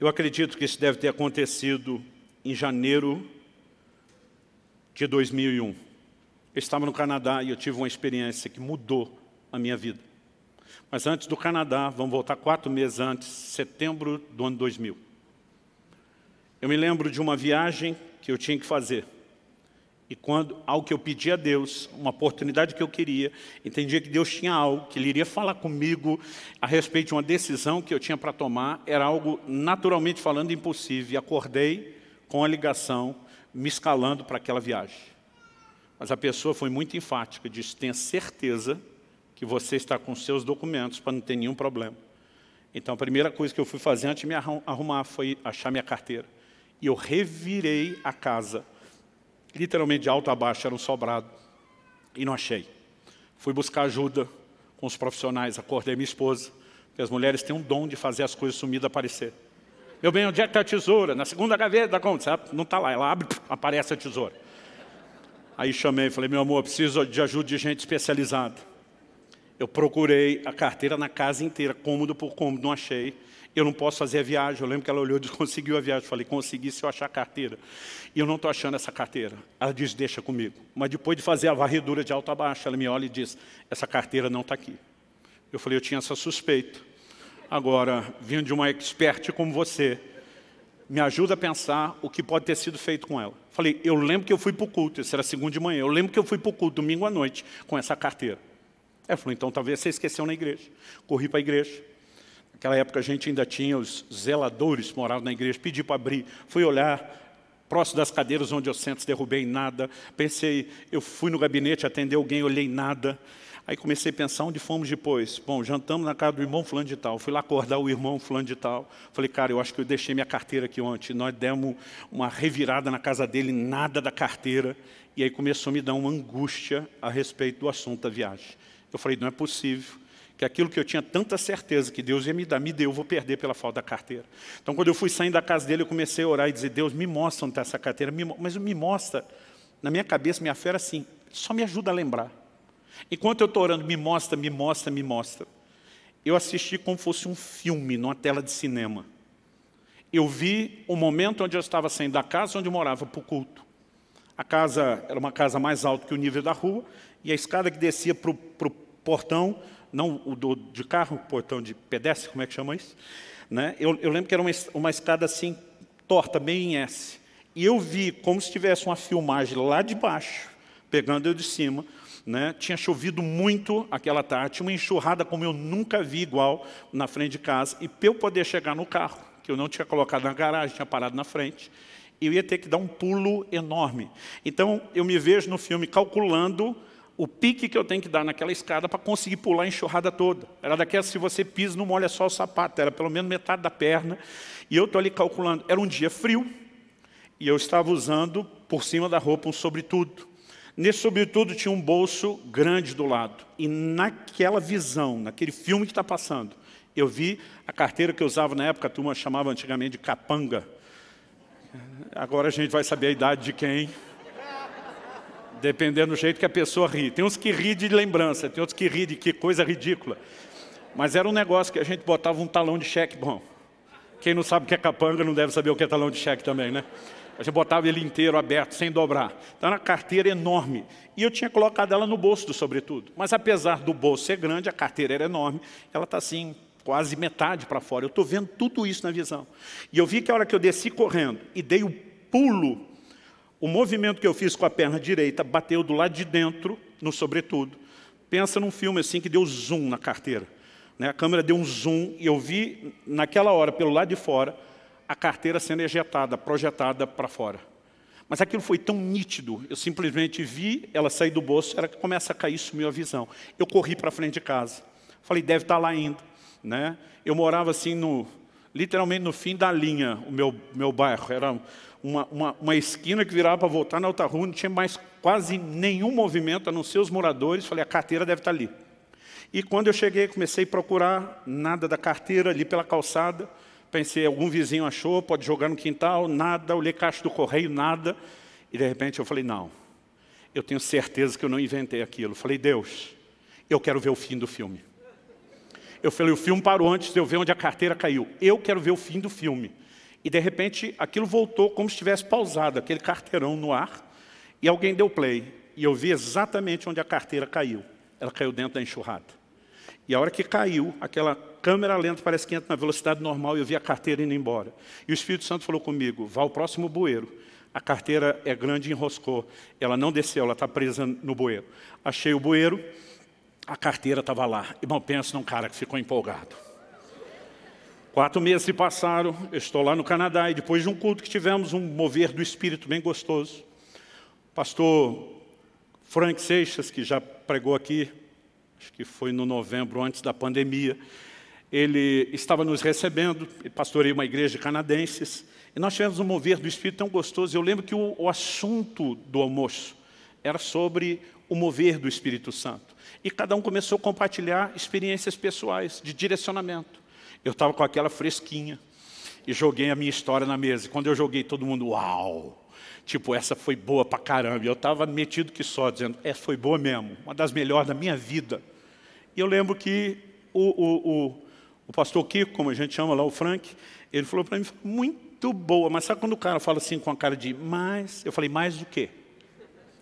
Eu acredito que isso deve ter acontecido em janeiro de 2001. Eu estava no Canadá e eu tive uma experiência que mudou a minha vida. Mas antes do Canadá, vamos voltar quatro meses antes, setembro do ano 2000. Eu me lembro de uma viagem que eu tinha que fazer. E quando, algo que eu pedi a Deus, uma oportunidade que eu queria, entendia que Deus tinha algo, que Ele iria falar comigo a respeito de uma decisão que eu tinha para tomar, era algo, naturalmente falando, impossível. E acordei com a ligação, me escalando para aquela viagem. Mas a pessoa foi muito enfática, disse, tenha certeza que você está com seus documentos para não ter nenhum problema. Então, a primeira coisa que eu fui fazer antes de me arrumar foi achar minha carteira. E eu revirei a casa. Literalmente, de alto a baixo, era um sobrado. E não achei. Fui buscar ajuda com os profissionais, acordei minha esposa, porque as mulheres têm um dom de fazer as coisas sumidas aparecer. Meu bem, onde é que está a tesoura? Na segunda gaveta da conta, sabe? Não está lá, ela abre, aparece a tesoura. Aí chamei e falei, meu amor, preciso de ajuda de gente especializada. Eu procurei a carteira na casa inteira, cômodo por cômodo, não achei. Eu não posso fazer a viagem. Eu lembro que ela olhou e disse, conseguiu a viagem. Eu falei, consegui se eu achar a carteira. E eu não estou achando essa carteira. Ela diz, deixa comigo. Mas depois de fazer a varredura de alto a baixo, ela me olha e diz, essa carteira não está aqui. Eu falei, eu tinha essa suspeita. Agora, vindo de uma expert como você, me ajuda a pensar o que pode ter sido feito com ela. Falei, eu lembro que eu fui para o culto, isso era segunda de manhã, eu lembro que eu fui para o culto domingo à noite com essa carteira. Ela falou, então talvez você esqueceu na igreja. Corri para a igreja. Naquela época a gente ainda tinha os zeladores que moravam na igreja, pedi para abrir, fui olhar, próximo das cadeiras onde eu sento, derrubei nada. Pensei, eu fui no gabinete atender alguém, olhei nada. Aí comecei a pensar onde fomos depois. Bom, jantamos na casa do irmão fulano de tal. Fui lá acordar o irmão fulano de tal. Falei, cara, eu acho que eu deixei minha carteira aqui ontem. Nós demos uma revirada na casa dele, nada da carteira. E aí começou a me dar uma angústia a respeito do assunto da viagem. Eu falei, não é possível que aquilo que eu tinha tanta certeza que Deus ia me dar, me deu, eu vou perder pela falta da carteira. Então, quando eu fui saindo da casa dele, eu comecei a orar e dizer, Deus, me mostra onde está essa carteira, mas me mostra. Na minha cabeça, minha fé era assim, só me ajuda a lembrar. Enquanto eu estou orando, me mostra, me mostra, me mostra. Eu assisti como fosse um filme numa tela de cinema. Eu vi o momento onde eu estava saindo da casa onde eu morava para o culto. A casa era uma casa mais alta que o nível da rua, e a escada que descia para o portão, não o do, de carro, o portão de pedestre, como é que chama isso? Né? Eu, eu, lembro que era uma, uma escada assim, torta, bem em S. E eu vi como se tivesse uma filmagem lá de baixo, pegando eu de cima, né? Tinha chovido muito aquela tarde, tinha uma enxurrada como eu nunca vi igual na frente de casa. E para eu poder chegar no carro, que eu não tinha colocado na garagem, tinha parado na frente, eu ia ter que dar um pulo enorme. Então, eu me vejo no filme calculando o pique que eu tenho que dar naquela escada para conseguir pular a enxurrada toda. Era daquela, se você pisa, não molha só o sapato, era pelo menos metade da perna. E eu estou ali calculando. Era um dia frio, e eu estava usando por cima da roupa um sobretudo. Nesse sobretudo tinha um bolso grande do lado. E naquela visão, naquele filme que está passando, eu vi a carteira que eu usava na época, a turma chamava antigamente de capanga. Agora a gente vai saber a idade de quem, dependendo do jeito que a pessoa ri. Tem uns que ri de lembrança, tem outros que ri de que coisa ridícula. Mas era um negócio que a gente botava um talão de cheque bom. Quem não sabe o que é capanga não deve saber o que é talão de cheque também, né? Mas eu botava ele inteiro aberto, sem dobrar. Então tá era uma carteira enorme. E eu tinha colocado ela no bolso do sobretudo. Mas apesar do bolso ser grande, a carteira era enorme. Ela está assim, quase metade para fora. Eu estou vendo tudo isso na visão. E eu vi que a hora que eu desci correndo e dei o pulo, o movimento que eu fiz com a perna direita bateu do lado de dentro, no sobretudo. Pensa num filme assim que deu zoom na carteira. Né? A câmera deu um zoom e eu vi, naquela hora, pelo lado de fora, a carteira sendo ejetada, projetada para fora. Mas aquilo foi tão nítido, eu simplesmente vi ela sair do bolso, era que começa a cair, sumiu a visão. Eu corri para frente de casa. Falei, deve estar tá lá ainda. Né? Eu morava assim, no, literalmente no fim da linha, o meu, meu bairro. Era uma, uma, uma esquina que virava para voltar na outra rua, não tinha mais quase nenhum movimento, a não ser os moradores. Falei, a carteira deve estar tá ali. E quando eu cheguei, comecei a procurar nada da carteira ali pela calçada. Pensei, algum vizinho achou, pode jogar no quintal, nada. Olhei caixa do correio, nada. E de repente eu falei, não, eu tenho certeza que eu não inventei aquilo. Falei, Deus, eu quero ver o fim do filme. Eu falei, o filme parou antes de eu ver onde a carteira caiu. Eu quero ver o fim do filme. E de repente aquilo voltou como se estivesse pausado, aquele carteirão no ar, e alguém deu play. E eu vi exatamente onde a carteira caiu. Ela caiu dentro da enxurrada. E a hora que caiu, aquela câmera lenta parece que entra na velocidade normal e eu vi a carteira indo embora. E o Espírito Santo falou comigo, vá ao próximo bueiro. A carteira é grande e enroscou. Ela não desceu, ela está presa no bueiro. Achei o bueiro, a carteira estava lá. Irmão, pensa num cara que ficou empolgado. Quatro meses se passaram, eu estou lá no Canadá, e depois de um culto que tivemos, um mover do Espírito bem gostoso. Pastor Frank Seixas, que já pregou aqui, acho que foi no novembro, antes da pandemia. Ele estava nos recebendo, pastorei uma igreja de canadenses, e nós tivemos um mover do Espírito tão gostoso. Eu lembro que o, o assunto do almoço era sobre o mover do Espírito Santo. E cada um começou a compartilhar experiências pessoais, de direcionamento. Eu estava com aquela fresquinha e joguei a minha história na mesa. Quando eu joguei, todo mundo, uau! Tipo, essa foi boa pra caramba. eu estava metido que só, dizendo, essa é, foi boa mesmo, uma das melhores da minha vida. E eu lembro que o, o, o, o pastor Kiko, como a gente chama lá, o Frank, ele falou para mim, muito boa, mas sabe quando o cara fala assim com a cara de mais? Eu falei, mais do quê?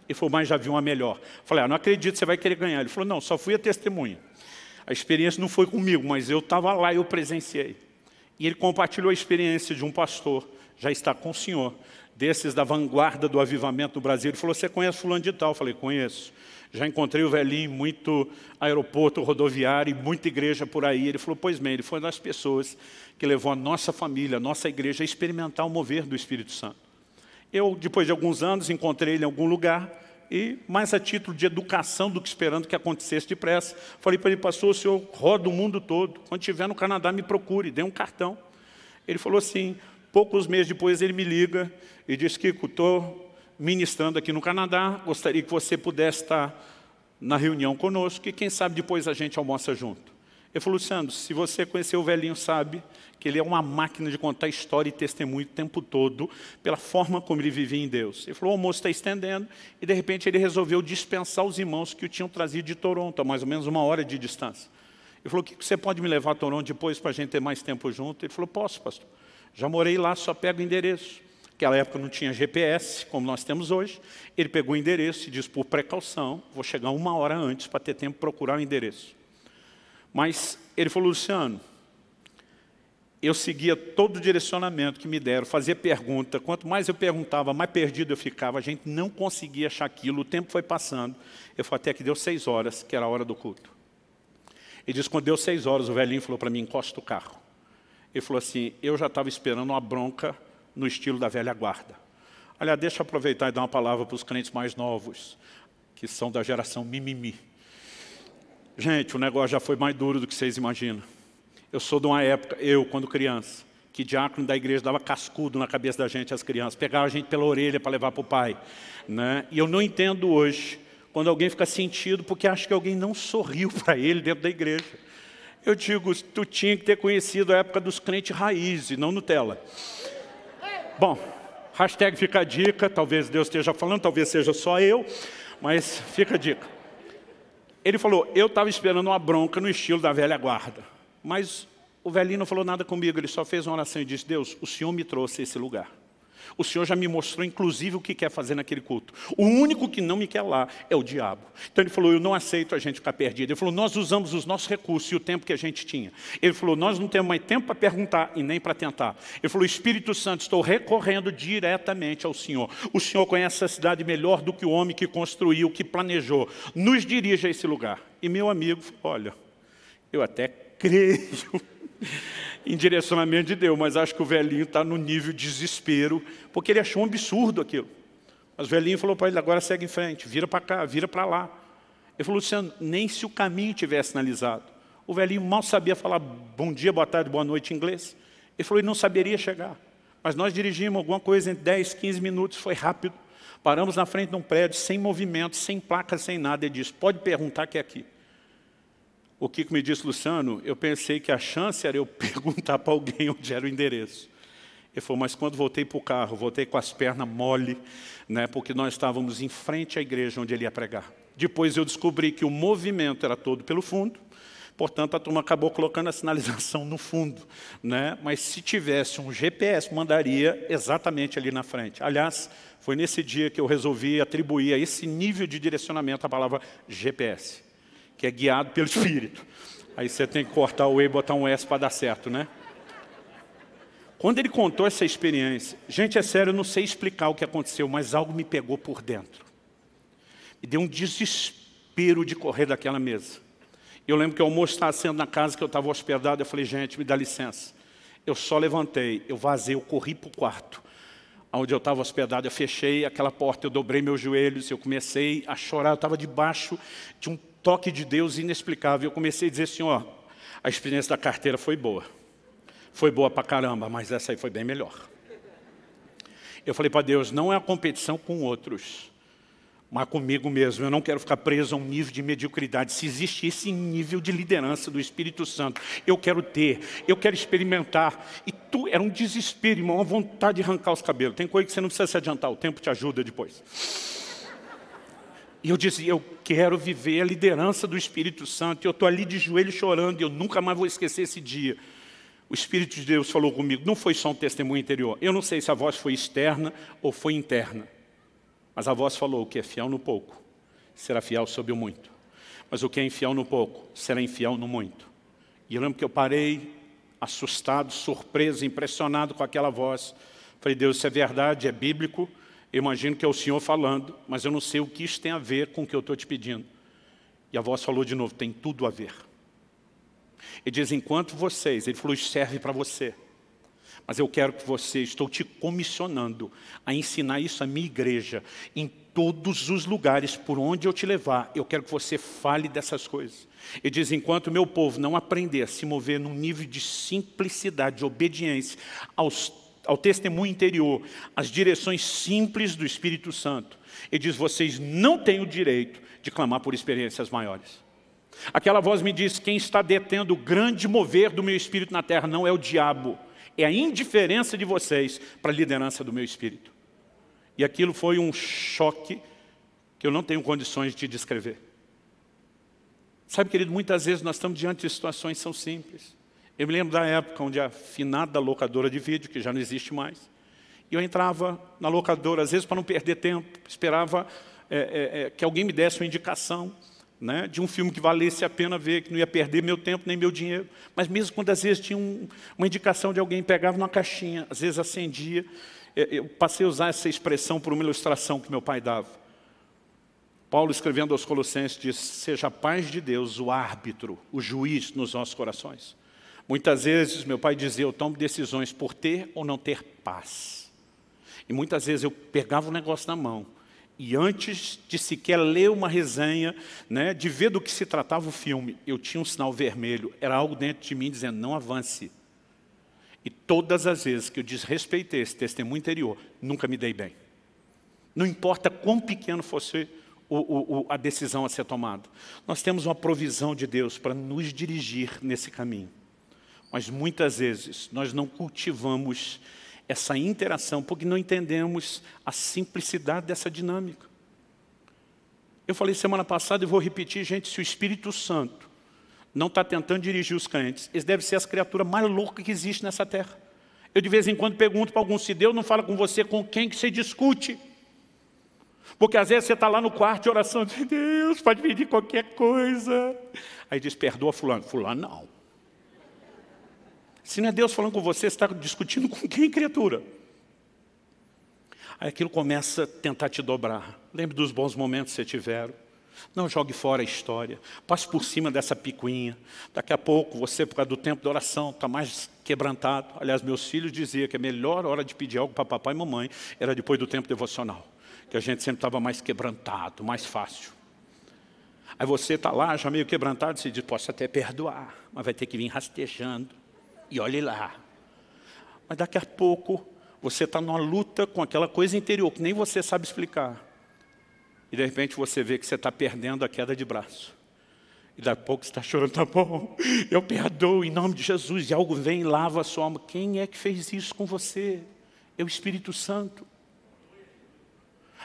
Ele falou, mas já vi uma melhor. Eu falei, ah, não acredito, você vai querer ganhar. Ele falou, não, só fui a testemunha. A experiência não foi comigo, mas eu estava lá e eu presenciei. E ele compartilhou a experiência de um pastor, já está com o senhor, desses da vanguarda do avivamento no Brasil. Ele falou, você conhece fulano de tal? Eu falei, conheço. Já encontrei o velhinho muito aeroporto, rodoviário, muita igreja por aí. Ele falou, pois bem, ele foi uma das pessoas que levou a nossa família, a nossa igreja, a experimentar o mover do Espírito Santo. Eu, depois de alguns anos, encontrei ele em algum lugar, e mais a título de educação do que esperando que acontecesse depressa. Falei para ele, pastor, o senhor roda o mundo todo. Quando estiver no Canadá, me procure, dê um cartão. Ele falou assim, Poucos meses depois ele me liga e diz, Kiko, estou ministrando aqui no Canadá, gostaria que você pudesse estar na reunião conosco e quem sabe depois a gente almoça junto. Ele falou, Sandro, se você conhecer o velhinho, sabe que ele é uma máquina de contar história e testemunho o tempo todo, pela forma como ele vivia em Deus. Ele falou, o almoço está estendendo, e de repente ele resolveu dispensar os irmãos que o tinham trazido de Toronto, a mais ou menos uma hora de distância. Ele falou, o que você pode me levar a Toronto depois para a gente ter mais tempo junto? Ele falou, posso, pastor. Já morei lá, só pego o endereço. Naquela época não tinha GPS, como nós temos hoje. Ele pegou o endereço e disse, por precaução, vou chegar uma hora antes para ter tempo de procurar o endereço. Mas ele falou, Luciano, eu seguia todo o direcionamento que me deram, fazia pergunta. Quanto mais eu perguntava, mais perdido eu ficava. A gente não conseguia achar aquilo. O tempo foi passando. Eu falei, até que deu seis horas, que era a hora do culto. Ele disse, quando deu seis horas, o velhinho falou para mim, encosta o carro. Ele falou assim, eu já estava esperando uma bronca no estilo da velha guarda. Aliás, deixa eu aproveitar e dar uma palavra para os crentes mais novos, que são da geração mimimi. Gente, o negócio já foi mais duro do que vocês imaginam. Eu sou de uma época, eu, quando criança, que diácono da igreja dava cascudo na cabeça da gente, as crianças, pegava a gente pela orelha para levar para o pai. Né? E eu não entendo hoje, quando alguém fica sentido porque acha que alguém não sorriu para ele dentro da igreja. Eu digo, tu tinha que ter conhecido a época dos crentes raiz e não Nutella. Bom, hashtag fica a dica, talvez Deus esteja falando, talvez seja só eu, mas fica a dica. Ele falou, eu estava esperando uma bronca no estilo da velha guarda, mas o velhinho não falou nada comigo, ele só fez uma oração e disse, Deus, o Senhor me trouxe a esse lugar. O Senhor já me mostrou, inclusive, o que quer fazer naquele culto. O único que não me quer lá é o diabo. Então ele falou, eu não aceito a gente ficar perdido. Ele falou, nós usamos os nossos recursos e o tempo que a gente tinha. Ele falou, nós não temos mais tempo para perguntar e nem para tentar. Ele falou, Espírito Santo, estou recorrendo diretamente ao Senhor. O Senhor conhece a cidade melhor do que o homem que construiu, que planejou. Nos dirija a esse lugar. E meu amigo falou, olha, eu até creio em direcionamento de Deus, mas acho que o velhinho está no nível de desespero, porque ele achou um absurdo aquilo. Mas o velhinho falou para ele, agora segue em frente, vira para cá, vira para lá. Ele falou, Luciano, nem se o caminho tivesse sinalizado. O velhinho mal sabia falar bom dia, boa tarde, boa noite em inglês. Ele falou, ele não saberia chegar. Mas nós dirigimos alguma coisa em 10, 15 minutos, foi rápido. Paramos na frente de um prédio, sem movimento, sem placa, sem nada. Ele disse, pode perguntar que é aqui o que me disse, Luciano, eu pensei que a chance era eu perguntar para alguém onde era o endereço. Ele falou, mas quando voltei para o carro, voltei com as pernas mole, né, porque nós estávamos em frente à igreja onde ele ia pregar. Depois eu descobri que o movimento era todo pelo fundo, portanto a turma acabou colocando a sinalização no fundo. Né? Mas se tivesse um GPS, mandaria exatamente ali na frente. Aliás, foi nesse dia que eu resolvi atribuir a esse nível de direcionamento a palavra GPS que é guiado pelo Espírito. Aí você tem que cortar o E e botar um S para dar certo, né? Quando ele contou essa experiência, gente, é sério, eu não sei explicar o que aconteceu, mas algo me pegou por dentro. Me deu um desespero de correr daquela mesa. Eu lembro que o almoço estava sendo na casa que eu estava hospedado, eu falei, gente, me dá licença. Eu só levantei, eu vazei, eu corri para o quarto onde eu estava hospedado, eu fechei aquela porta, eu dobrei meus joelhos, eu comecei a chorar, eu estava debaixo de um toque de Deus inexplicável. Eu comecei a dizer assim, ó, a experiência da carteira foi boa. Foi boa pra caramba, mas essa aí foi bem melhor. Eu falei para Deus, não é a competição com outros, mas comigo mesmo. Eu não quero ficar preso a um nível de mediocridade. Se existe esse nível de liderança do Espírito Santo, eu quero ter, eu quero experimentar. E tu era um desespero, irmão, uma vontade de arrancar os cabelos. Tem coisa que você não precisa se adiantar, o tempo te ajuda depois. E eu disse: Eu quero viver a liderança do Espírito Santo. Eu estou ali de joelho chorando, e eu nunca mais vou esquecer esse dia. O Espírito de Deus falou comigo, não foi só um testemunho interior. Eu não sei se a voz foi externa ou foi interna. Mas a voz falou: o que é fiel no pouco será fiel sob o muito. Mas o que é infiel no pouco será infiel no muito. E eu lembro que eu parei, assustado, surpreso, impressionado com aquela voz. Falei: Deus, isso é verdade, é bíblico. Imagino que é o Senhor falando, mas eu não sei o que isso tem a ver com o que eu estou te pedindo. E a voz falou de novo, tem tudo a ver. Ele diz, enquanto vocês, ele falou, isso serve para você. Mas eu quero que você, estou te comissionando a ensinar isso à minha igreja, em todos os lugares por onde eu te levar, eu quero que você fale dessas coisas. Ele diz, enquanto meu povo não aprender a se mover num nível de simplicidade, de obediência aos ao testemunho interior, as direções simples do Espírito Santo. E diz, vocês não têm o direito de clamar por experiências maiores. Aquela voz me diz, quem está detendo o grande mover do meu Espírito na terra não é o diabo, é a indiferença de vocês para a liderança do meu Espírito. E aquilo foi um choque que eu não tenho condições de descrever. Sabe, querido, muitas vezes nós estamos diante de situações que são simples. Eu me lembro da época onde a finada locadora de vídeo, que já não existe mais, e eu entrava na locadora, às vezes para não perder tempo, esperava é, é, é, que alguém me desse uma indicação né, de um filme que valesse a pena ver, que não ia perder meu tempo nem meu dinheiro. Mas mesmo quando às vezes tinha um, uma indicação de alguém, pegava uma caixinha, às vezes acendia. É, eu passei a usar essa expressão por uma ilustração que meu pai dava. Paulo, escrevendo aos Colossenses, diz: Seja a paz de Deus o árbitro, o juiz nos nossos corações. Muitas vezes meu pai dizia, eu tomo decisões por ter ou não ter paz. E muitas vezes eu pegava o negócio na mão e antes de sequer ler uma resenha, né, de ver do que se tratava o filme, eu tinha um sinal vermelho, era algo dentro de mim dizendo, não avance. E todas as vezes que eu desrespeitei esse testemunho interior, nunca me dei bem. Não importa quão pequeno fosse o, o, o, a decisão a ser tomada. Nós temos uma provisão de Deus para nos dirigir nesse caminho. Mas muitas vezes nós não cultivamos essa interação porque não entendemos a simplicidade dessa dinâmica. Eu falei semana passada e vou repetir, gente, se o Espírito Santo não está tentando dirigir os crentes, eles devem ser as criaturas mais loucas que existem nessa terra. Eu de vez em quando pergunto para alguns se Deus não fala com você, com quem que você discute. Porque às vezes você está lá no quarto de oração, diz, Deus, pode pedir qualquer coisa. Aí diz, perdoa fulano. Fulano, não. Se não é Deus falando com você, você está discutindo com quem, criatura? Aí aquilo começa a tentar te dobrar. Lembre dos bons momentos que você tiveram. Não jogue fora a história. Passe por cima dessa picuinha. Daqui a pouco, você, por causa do tempo da oração, está mais quebrantado. Aliás, meus filhos diziam que a melhor hora de pedir algo para papai e mamãe era depois do tempo devocional. Que a gente sempre estava mais quebrantado, mais fácil. Aí você está lá, já meio quebrantado, se diz, posso até perdoar, mas vai ter que vir rastejando e olhe lá. Mas daqui a pouco você está numa luta com aquela coisa interior que nem você sabe explicar. E de repente você vê que você está perdendo a queda de braço. E daqui a pouco você está chorando, tá bom, eu perdoo em nome de Jesus. E algo vem e lava a sua alma. Quem é que fez isso com você? É o Espírito Santo.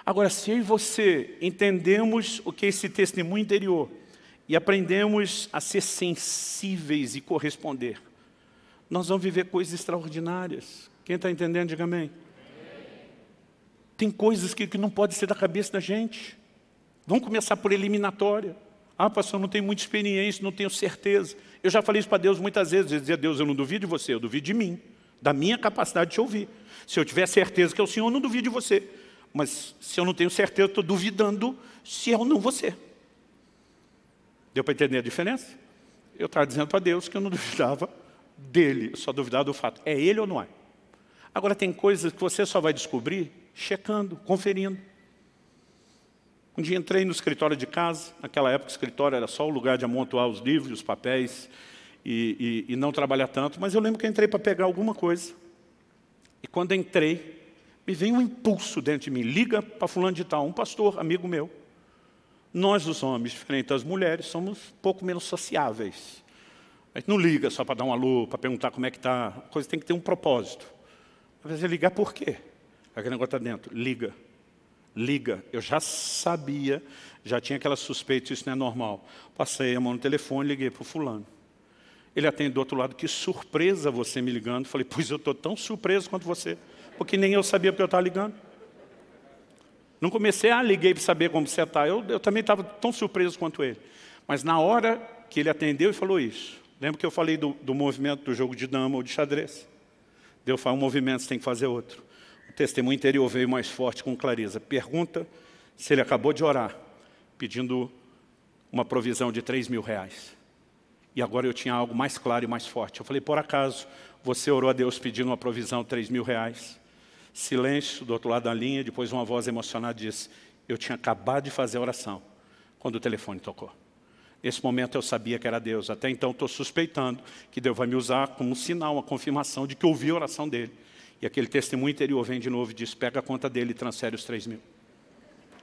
Agora, se eu e você entendemos o que é esse testemunho interior e aprendemos a ser sensíveis e corresponder, nós vamos viver coisas extraordinárias. Quem está entendendo, diga amém. Tem coisas que, que não podem ser da cabeça da gente. Vamos começar por eliminatória. Ah, pastor, não tenho muita experiência, não tenho certeza. Eu já falei isso para Deus muitas vezes. Eu dizia, Deus, eu não duvido de você, eu duvido de mim, da minha capacidade de te ouvir. Se eu tiver certeza que é o Senhor, eu não duvido de você. Mas se eu não tenho certeza, estou duvidando se é ou não você. Deu para entender a diferença? Eu estava dizendo para Deus que eu não duvidava dele, só duvidar do fato. É ele ou não é? Agora, tem coisas que você só vai descobrir checando, conferindo. Um dia entrei no escritório de casa, naquela época o escritório era só o lugar de amontoar os livros, os papéis e, e, e não trabalhar tanto, mas eu lembro que eu entrei para pegar alguma coisa. E quando entrei, me veio um impulso dentro de mim, liga para fulano de tal, um pastor, amigo meu. Nós, os homens, diferente das mulheres, somos um pouco menos sociáveis. A gente não liga só para dar um alô, para perguntar como é que está. A coisa tem que ter um propósito. Às vezes é ligar por quê? Aquele é negócio está dentro. Liga. Liga. Eu já sabia, já tinha aquela suspeita, isso não é normal. Passei a mão no telefone, liguei para o fulano. Ele atende do outro lado, que surpresa você me ligando. Falei, pois eu estou tão surpreso quanto você, porque nem eu sabia porque eu estava ligando. Não comecei a ah, liguei para saber como você está. Eu, eu também estava tão surpreso quanto ele. Mas na hora que ele atendeu e falou isso, Lembra que eu falei do, do movimento do jogo de dama ou de xadrez? Deus faz um movimento, você tem que fazer outro. O testemunho interior veio mais forte com clareza. Pergunta se ele acabou de orar, pedindo uma provisão de 3 mil reais. E agora eu tinha algo mais claro e mais forte. Eu falei, por acaso, você orou a Deus pedindo uma provisão de 3 mil reais? Silêncio do outro lado da linha, depois uma voz emocionada disse, eu tinha acabado de fazer a oração, quando o telefone tocou. Esse momento eu sabia que era Deus. Até então estou suspeitando que Deus vai me usar como um sinal, uma confirmação de que ouvi a oração dele. E aquele testemunho interior vem de novo e diz, pega a conta dele e transfere os 3 mil.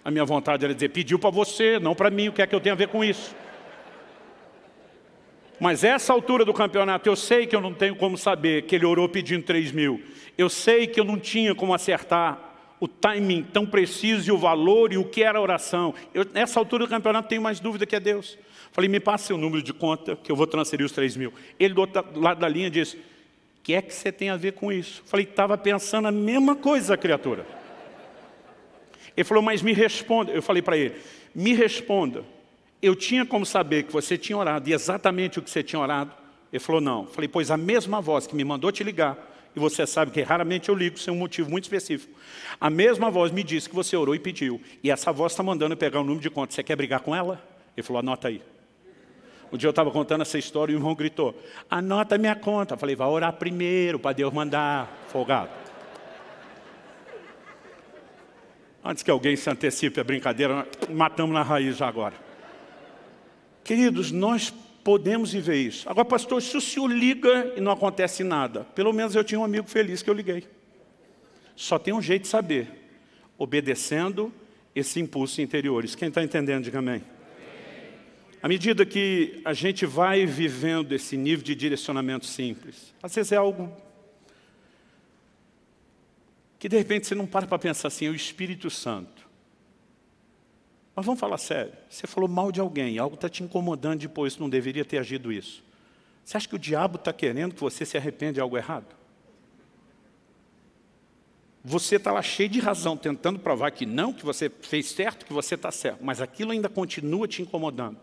A minha vontade era dizer, pediu para você, não para mim, o que é que eu tenho a ver com isso? Mas essa altura do campeonato, eu sei que eu não tenho como saber que ele orou pedindo 3 mil. Eu sei que eu não tinha como acertar o timing tão preciso e o valor e o que era a oração. Eu, nessa altura do campeonato, tenho mais dúvida que é Deus. Falei, me passe o número de conta, que eu vou transferir os 3 mil. Ele, do outro lado da linha, disse, o que é que você tem a ver com isso? Falei, estava pensando a mesma coisa, criatura. Ele falou, mas me responda. Eu falei para ele, me responda. Eu tinha como saber que você tinha orado e exatamente o que você tinha orado? Ele falou, não. Falei, pois a mesma voz que me mandou te ligar e você sabe que raramente eu ligo sem é um motivo muito específico. A mesma voz me disse que você orou e pediu, e essa voz está mandando eu pegar o um número de conta. Você quer brigar com ela? Ele falou, anota aí. Um dia eu estava contando essa história e o irmão gritou, anota minha conta. Eu falei, vai orar primeiro para Deus mandar, folgado. Antes que alguém se antecipe a brincadeira, matamos na raiz já agora. Queridos, nós Podemos viver isso. Agora, pastor, se o senhor liga e não acontece nada, pelo menos eu tinha um amigo feliz que eu liguei. Só tem um jeito de saber, obedecendo esse impulso interior. Isso Quem está entendendo, diga amém. À medida que a gente vai vivendo esse nível de direcionamento simples, às vezes é algo que de repente você não para para pensar assim, é o Espírito Santo. Mas vamos falar sério. Você falou mal de alguém, algo está te incomodando depois, não deveria ter agido isso. Você acha que o diabo está querendo que você se arrependa de algo errado? Você está lá cheio de razão, tentando provar que não, que você fez certo, que você está certo. Mas aquilo ainda continua te incomodando.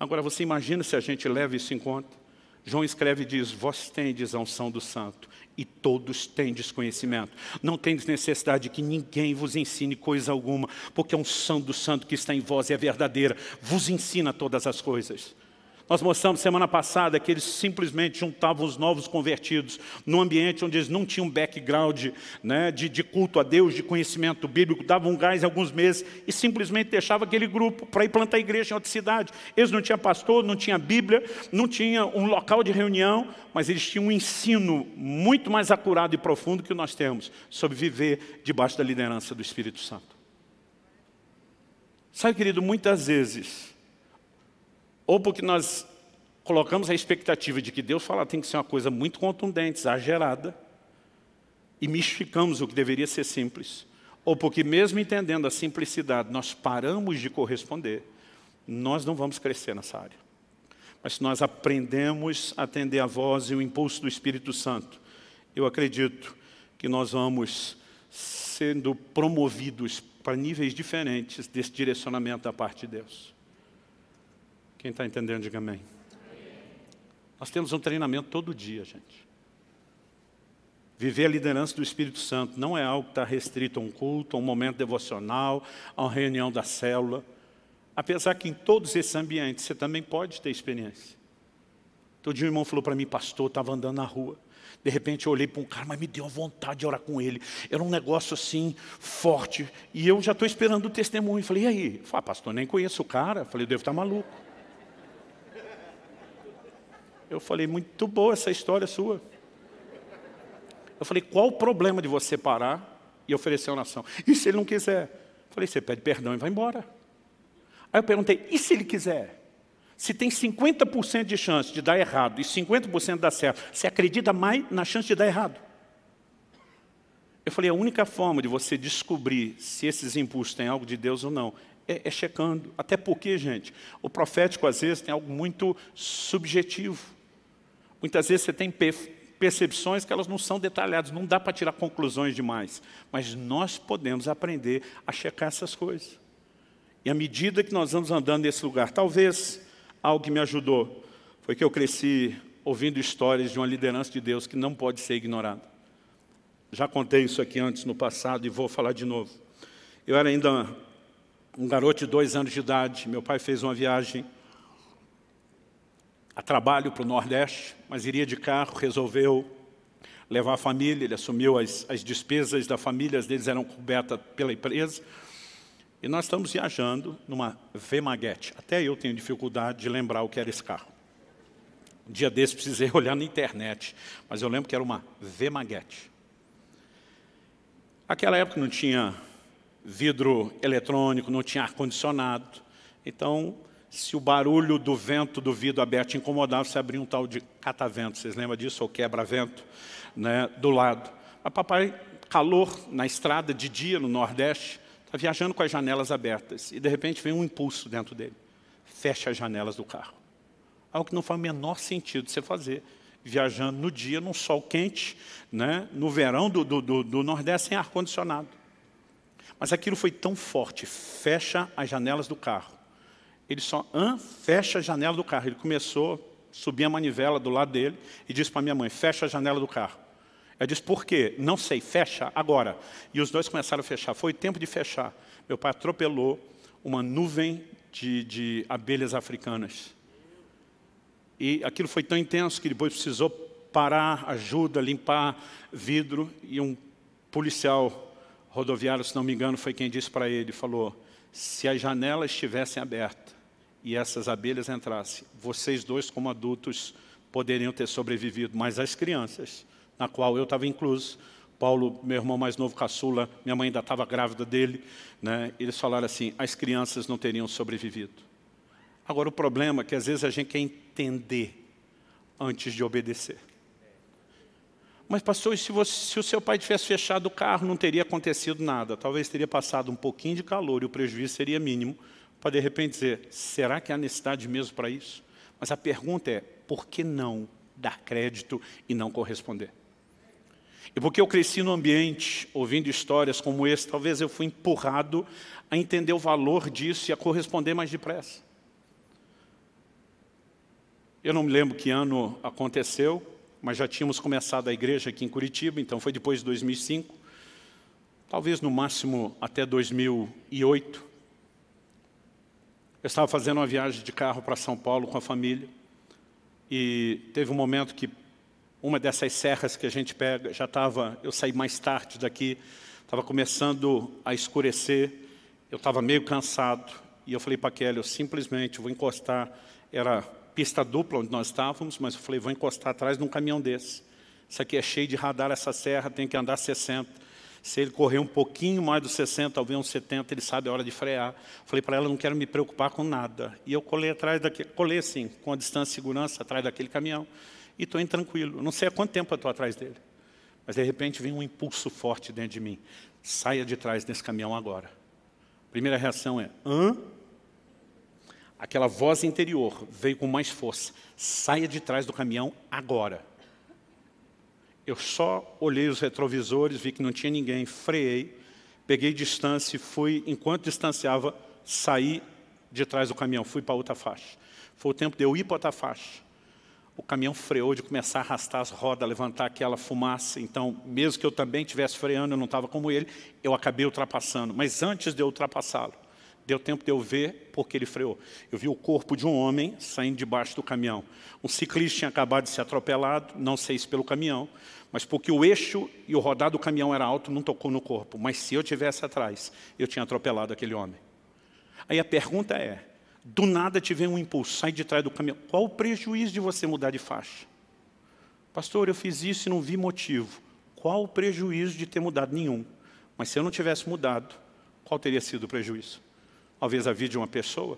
Agora, você imagina se a gente leva isso em conta? João escreve e diz: Vós tendes a unção do santo e todos tendes conhecimento. Não tendes necessidade de que ninguém vos ensine coisa alguma, porque a unção do santo que está em vós é verdadeira, vos ensina todas as coisas. Nós mostramos semana passada que eles simplesmente juntavam os novos convertidos num ambiente onde eles não tinham background né, de, de culto a Deus, de conhecimento bíblico, davam um gás alguns meses e simplesmente deixavam aquele grupo para ir plantar igreja em outra cidade. Eles não tinham pastor, não tinham Bíblia, não tinham um local de reunião, mas eles tinham um ensino muito mais acurado e profundo que nós temos sobre viver debaixo da liderança do Espírito Santo. Sabe, querido, muitas vezes ou porque nós colocamos a expectativa de que Deus falar ah, tem que ser uma coisa muito contundente, exagerada, e mistificamos o que deveria ser simples, ou porque mesmo entendendo a simplicidade, nós paramos de corresponder, nós não vamos crescer nessa área. Mas se nós aprendemos a atender a voz e o impulso do Espírito Santo, eu acredito que nós vamos sendo promovidos para níveis diferentes desse direcionamento da parte de Deus. Quem está entendendo, diga amém. Nós temos um treinamento todo dia, gente. Viver a liderança do Espírito Santo não é algo que está restrito a um culto, a um momento devocional, a uma reunião da célula. Apesar que em todos esses ambientes você também pode ter experiência. Todo dia um irmão falou para mim, pastor, estava andando na rua. De repente eu olhei para um cara, mas me deu vontade de orar com ele. Era um negócio assim, forte. E eu já estou esperando o testemunho. Falei, e aí? Falei, ah, pastor, nem conheço o cara. Falei, devo estar tá maluco. Eu falei, muito boa essa história sua. Eu falei, qual o problema de você parar e oferecer a oração? E se ele não quiser? Eu falei, você pede perdão e vai embora. Aí eu perguntei, e se ele quiser? Se tem 50% de chance de dar errado e 50% dar certo, você acredita mais na chance de dar errado? Eu falei, a única forma de você descobrir se esses impulsos têm algo de Deus ou não é, é checando. Até porque, gente, o profético às vezes tem algo muito subjetivo. Muitas vezes você tem percepções que elas não são detalhadas, não dá para tirar conclusões demais. Mas nós podemos aprender a checar essas coisas. E à medida que nós vamos andando nesse lugar, talvez algo que me ajudou foi que eu cresci ouvindo histórias de uma liderança de Deus que não pode ser ignorada. Já contei isso aqui antes no passado e vou falar de novo. Eu era ainda um garoto de dois anos de idade, meu pai fez uma viagem a trabalho para o Nordeste, mas iria de carro, resolveu levar a família, ele assumiu as, as despesas da família, as deles eram cobertas pela empresa, e nós estamos viajando numa V-Maguete. Até eu tenho dificuldade de lembrar o que era esse carro. Um dia desse precisei olhar na internet, mas eu lembro que era uma V-Maguete. Aquela época não tinha vidro eletrônico, não tinha ar-condicionado, então se o barulho do vento do vidro aberto incomodava, você abria um tal de catavento, vocês lembram disso? Ou quebra-vento, né, do lado. Mas papai, calor na estrada de dia no Nordeste, está viajando com as janelas abertas e de repente vem um impulso dentro dele. Fecha as janelas do carro. Algo que não faz o menor sentido você fazer, viajando no dia, num sol quente, né, no verão do, do, do, do Nordeste, sem ar-condicionado. Mas aquilo foi tão forte, fecha as janelas do carro, ele só Hã? fecha a janela do carro. Ele começou a subir a manivela do lado dele e disse para minha mãe, fecha a janela do carro. Ela disse, por quê? Não sei, fecha agora. E os dois começaram a fechar. Foi tempo de fechar. Meu pai atropelou uma nuvem de, de abelhas africanas. E aquilo foi tão intenso que depois precisou parar, ajuda, limpar vidro. E um policial rodoviário, se não me engano, foi quem disse para ele, falou, se as janelas estivessem abertas, e essas abelhas entrassem, vocês dois, como adultos, poderiam ter sobrevivido, mas as crianças, na qual eu estava incluso, Paulo, meu irmão mais novo, caçula, minha mãe ainda estava grávida dele, né? eles falaram assim, as crianças não teriam sobrevivido. Agora, o problema é que às vezes a gente quer entender antes de obedecer. Mas, pastor, se, você, se o seu pai tivesse fechado o carro, não teria acontecido nada. Talvez teria passado um pouquinho de calor e o prejuízo seria mínimo, para de repente dizer, será que há necessidade mesmo para isso? Mas a pergunta é, por que não dar crédito e não corresponder? E porque eu cresci no ambiente, ouvindo histórias como esse, talvez eu fui empurrado a entender o valor disso e a corresponder mais depressa. Eu não me lembro que ano aconteceu, mas já tínhamos começado a igreja aqui em Curitiba, então foi depois de 2005, talvez no máximo até 2008. Eu estava fazendo uma viagem de carro para São Paulo com a família e teve um momento que uma dessas serras que a gente pega já estava, eu saí mais tarde daqui, estava começando a escurecer, eu estava meio cansado e eu falei para a Kelly, eu simplesmente vou encostar, era pista dupla onde nós estávamos, mas eu falei, vou encostar atrás de um caminhão desse. Isso aqui é cheio de radar, essa serra, tem que andar 60. Se ele correr um pouquinho mais dos 60, talvez uns 70, ele sabe a hora de frear. Falei para ela, não quero me preocupar com nada. E eu colei atrás daquele, colei assim, com a distância de segurança, atrás daquele caminhão. E estou intranquilo. não sei há quanto tempo eu estou atrás dele. Mas de repente vem um impulso forte dentro de mim. Saia de trás desse caminhão agora. Primeira reação é, hã? Aquela voz interior veio com mais força. Saia de trás do caminhão agora. Eu só olhei os retrovisores, vi que não tinha ninguém, freiei, peguei distância e fui, enquanto distanciava, saí de trás do caminhão, fui para outra faixa. Foi o tempo de eu ir para outra faixa. O caminhão freou de começar a arrastar as rodas, levantar aquela fumaça. Então, mesmo que eu também estivesse freando, eu não estava como ele, eu acabei ultrapassando. Mas antes de eu ultrapassá-lo, Deu tempo de eu ver porque ele freou. Eu vi o corpo de um homem saindo debaixo do caminhão. Um ciclista tinha acabado de ser atropelado, não sei se pelo caminhão, mas porque o eixo e o rodar do caminhão era alto, não tocou no corpo. Mas se eu tivesse atrás, eu tinha atropelado aquele homem. Aí a pergunta é, do nada te vem um impulso, sai de trás do caminhão. Qual o prejuízo de você mudar de faixa? Pastor, eu fiz isso e não vi motivo. Qual o prejuízo de ter mudado? Nenhum. Mas se eu não tivesse mudado, qual teria sido o prejuízo? talvez a vida de uma pessoa.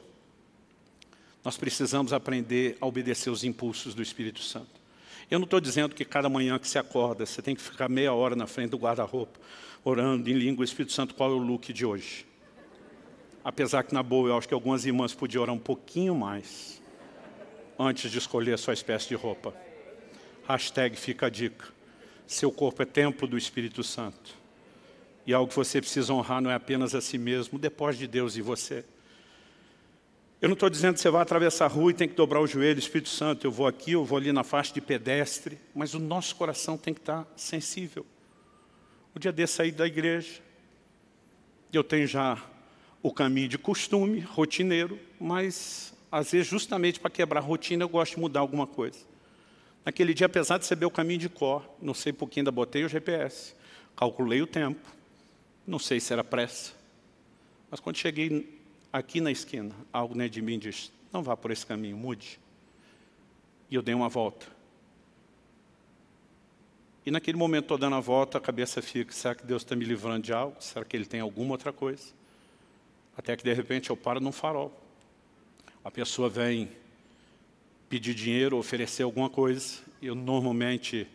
Nós precisamos aprender a obedecer os impulsos do Espírito Santo. Eu não estou dizendo que cada manhã que você acorda, você tem que ficar meia hora na frente do guarda-roupa, orando em língua, Espírito Santo, qual é o look de hoje? Apesar que, na boa, eu acho que algumas irmãs podiam orar um pouquinho mais antes de escolher a sua espécie de roupa. Hashtag fica a dica. Seu corpo é templo do Espírito Santo. E algo que você precisa honrar não é apenas a si mesmo, o de Deus e você. Eu não estou dizendo que você vai atravessar a rua e tem que dobrar o joelho, Espírito Santo, eu vou aqui, eu vou ali na faixa de pedestre, mas o nosso coração tem que estar sensível. O dia de saí da igreja, eu tenho já o caminho de costume, rotineiro, mas às vezes justamente para quebrar a rotina eu gosto de mudar alguma coisa. Naquele dia, apesar de saber o caminho de cor, não sei por que ainda botei o GPS, calculei o tempo, não sei se era pressa, mas quando cheguei aqui na esquina, algo dentro né de mim disse: não vá por esse caminho, mude. E eu dei uma volta. E naquele momento, estou dando a volta, a cabeça fica: será que Deus está me livrando de algo? Será que Ele tem alguma outra coisa? Até que de repente eu paro num farol. A pessoa vem pedir dinheiro, oferecer alguma coisa. Eu normalmente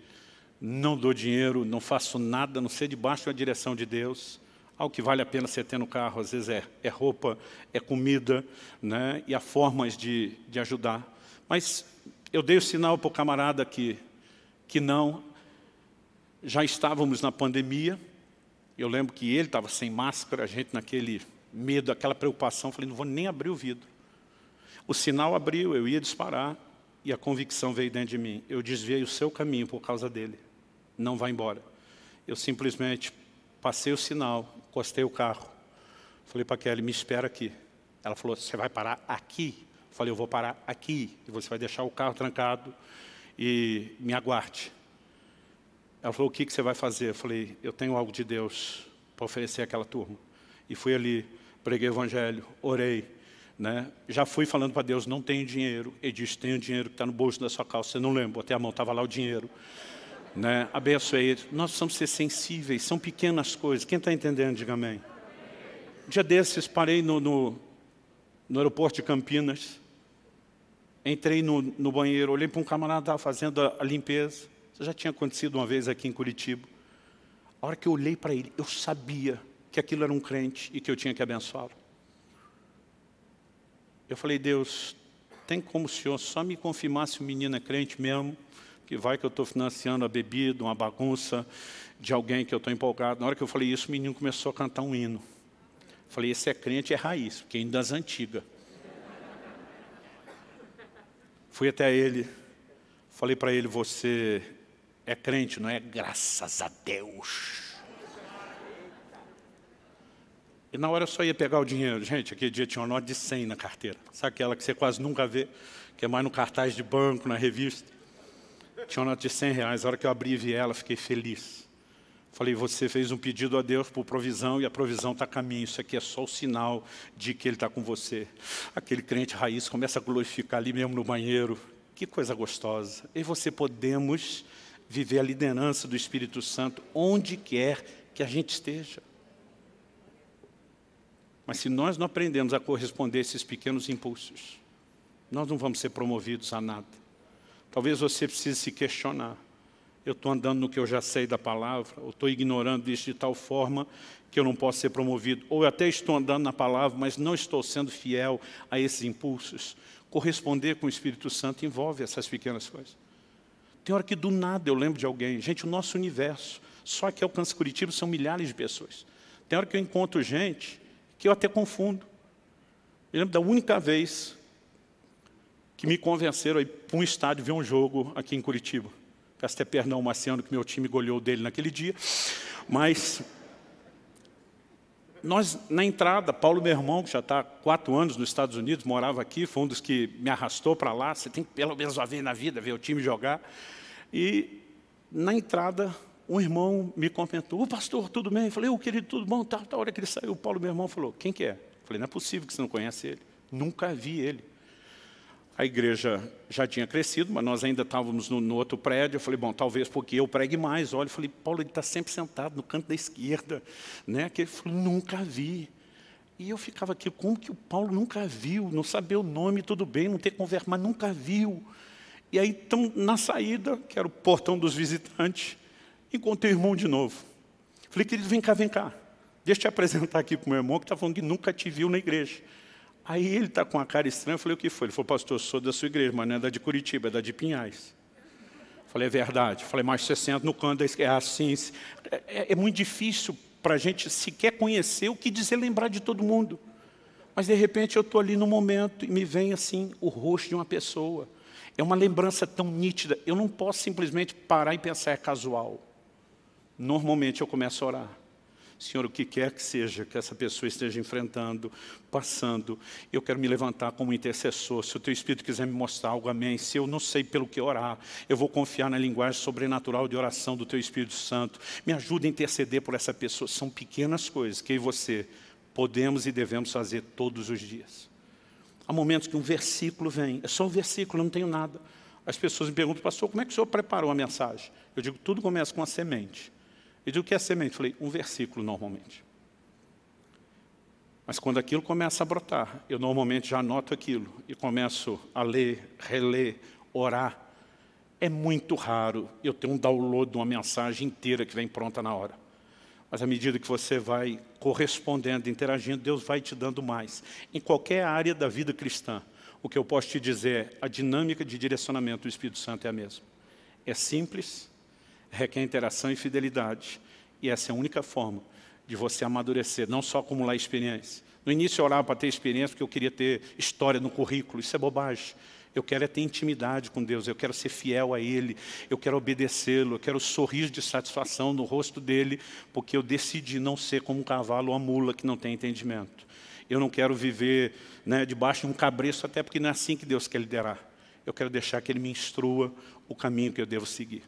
não dou dinheiro, não faço nada, não sei debaixo da direção de Deus. Algo que vale a pena você ter no carro, às vezes é, é roupa, é comida, né? e há formas de, de ajudar. Mas eu dei o sinal para o camarada que, que não. Já estávamos na pandemia, eu lembro que ele estava sem máscara, a gente naquele medo, aquela preocupação, falei, não vou nem abrir o vidro. O sinal abriu, eu ia disparar, e a convicção veio dentro de mim. Eu desviei o seu caminho por causa dele não vá embora. Eu simplesmente passei o sinal, encostei o carro. Falei para a Kelly, me espera aqui. Ela falou, você vai parar aqui? Eu falei, eu vou parar aqui. E você vai deixar o carro trancado e me aguarde. Ela falou, o que, que você vai fazer? Eu falei, eu tenho algo de Deus para oferecer àquela turma. E fui ali, preguei o evangelho, orei. Né? Já fui falando para Deus, não tenho dinheiro. Ele disse, tenho dinheiro que está no bolso da sua calça. Você não lembra? até a mão estava lá o dinheiro né? abençoei ele. Nós precisamos ser sensíveis, são pequenas coisas. Quem está entendendo, diga amém. Um dia desses, parei no, no, no, aeroporto de Campinas, entrei no, no banheiro, olhei para um camarada que estava fazendo a, a limpeza. Isso já tinha acontecido uma vez aqui em Curitiba. A hora que eu olhei para ele, eu sabia que aquilo era um crente e que eu tinha que abençoá-lo. Eu falei, Deus, tem como o senhor só me confirmar se o menino é crente mesmo? que vai que eu estou financiando a bebida, uma bagunça de alguém que eu estou empolgado. Na hora que eu falei isso, o menino começou a cantar um hino. falei, esse é crente, é raiz, porque é das antigas. Fui até ele, falei para ele, você é crente, não é? Graças a Deus. E na hora eu só ia pegar o dinheiro. Gente, aquele dia tinha uma nota de 100 na carteira. Sabe aquela que você quase nunca vê, que é mais no cartaz de banco, na revista. Tinha uma nota de 100 reais. A hora que eu abri e vi ela, fiquei feliz. Falei, você fez um pedido a Deus por provisão e a provisão está a caminho. Isso aqui é só o sinal de que Ele está com você. Aquele crente raiz começa a glorificar ali mesmo no banheiro. Que coisa gostosa. E você podemos viver a liderança do Espírito Santo onde quer que a gente esteja. Mas se nós não aprendemos a corresponder a esses pequenos impulsos, nós não vamos ser promovidos a nada. Talvez você precise se questionar. Eu estou andando no que eu já sei da palavra, ou estou ignorando isso de tal forma que eu não posso ser promovido. Ou eu até estou andando na palavra, mas não estou sendo fiel a esses impulsos. Corresponder com o Espírito Santo envolve essas pequenas coisas. Tem hora que do nada eu lembro de alguém. Gente, o nosso universo, só que alcança Curitiba, são milhares de pessoas. Tem hora que eu encontro gente que eu até confundo. Eu lembro da única vez que me convenceram a ir para um estádio ver um jogo aqui em Curitiba. Castepernão Marciano, que meu time goleou dele naquele dia. Mas nós, na entrada, Paulo, meu irmão, que já está há quatro anos nos Estados Unidos, morava aqui, foi um dos que me arrastou para lá. Você tem que, pelo menos, uma vez na vida, ver o time jogar. E, na entrada, um irmão me comentou, o pastor, tudo bem? Eu falei, ô, querido, tudo bom? Tá, tá, a hora que ele saiu, o Paulo, meu irmão, falou, quem que é? Eu falei, não é possível que você não conhece ele. Nunca vi ele. A igreja já tinha crescido, mas nós ainda estávamos no, no outro prédio. Eu falei, bom, talvez porque eu pregue mais. Olha, eu falei, Paulo, ele está sempre sentado no canto da esquerda. Né? Que ele falou, nunca vi. E eu ficava aqui, como que o Paulo nunca viu? Não saber o nome, tudo bem, não ter conversa, mas nunca viu. E aí, então, na saída, que era o portão dos visitantes, encontrei o irmão de novo. Falei, querido, vem cá, vem cá. Deixa eu te apresentar aqui para o meu irmão, que está falando que nunca te viu na igreja. Aí ele está com a cara estranha, eu falei, o que foi? Ele falou, pastor, sou da sua igreja, mas não é da de Curitiba, é da de Pinhais. Eu falei, é verdade. Eu falei, mas você senta no canto da é esquerda. É assim, é, é, é muito difícil para a gente sequer conhecer o que dizer lembrar de todo mundo. Mas de repente eu estou ali no momento e me vem assim o rosto de uma pessoa. É uma lembrança tão nítida. Eu não posso simplesmente parar e pensar, é casual. Normalmente eu começo a orar. Senhor, o que quer que seja que essa pessoa esteja enfrentando, passando, eu quero me levantar como intercessor. Se o teu Espírito quiser me mostrar algo, amém. Se eu não sei pelo que orar, eu vou confiar na linguagem sobrenatural de oração do teu Espírito Santo. Me ajuda a interceder por essa pessoa. São pequenas coisas que eu e você podemos e devemos fazer todos os dias. Há momentos que um versículo vem, é só um versículo, eu não tenho nada. As pessoas me perguntam, pastor, como é que o senhor preparou a mensagem? Eu digo, tudo começa com a semente. Ele digo o que é semente? Eu falei, um versículo normalmente. Mas quando aquilo começa a brotar, eu normalmente já anoto aquilo e começo a ler, reler, orar. É muito raro eu ter um download de uma mensagem inteira que vem pronta na hora. Mas à medida que você vai correspondendo, interagindo, Deus vai te dando mais. Em qualquer área da vida cristã, o que eu posso te dizer é a dinâmica de direcionamento do Espírito Santo é a mesma. É simples, requer interação e fidelidade. E essa é a única forma de você amadurecer, não só acumular experiência. No início eu orava para ter experiência, porque eu queria ter história no currículo. Isso é bobagem. Eu quero é ter intimidade com Deus, eu quero ser fiel a Ele, eu quero obedecê-lo, eu quero um sorriso de satisfação no rosto dEle, porque eu decidi não ser como um cavalo ou uma mula que não tem entendimento. Eu não quero viver né, debaixo de um cabreço, até porque não é assim que Deus quer liderar. Eu quero deixar que Ele me instrua o caminho que eu devo seguir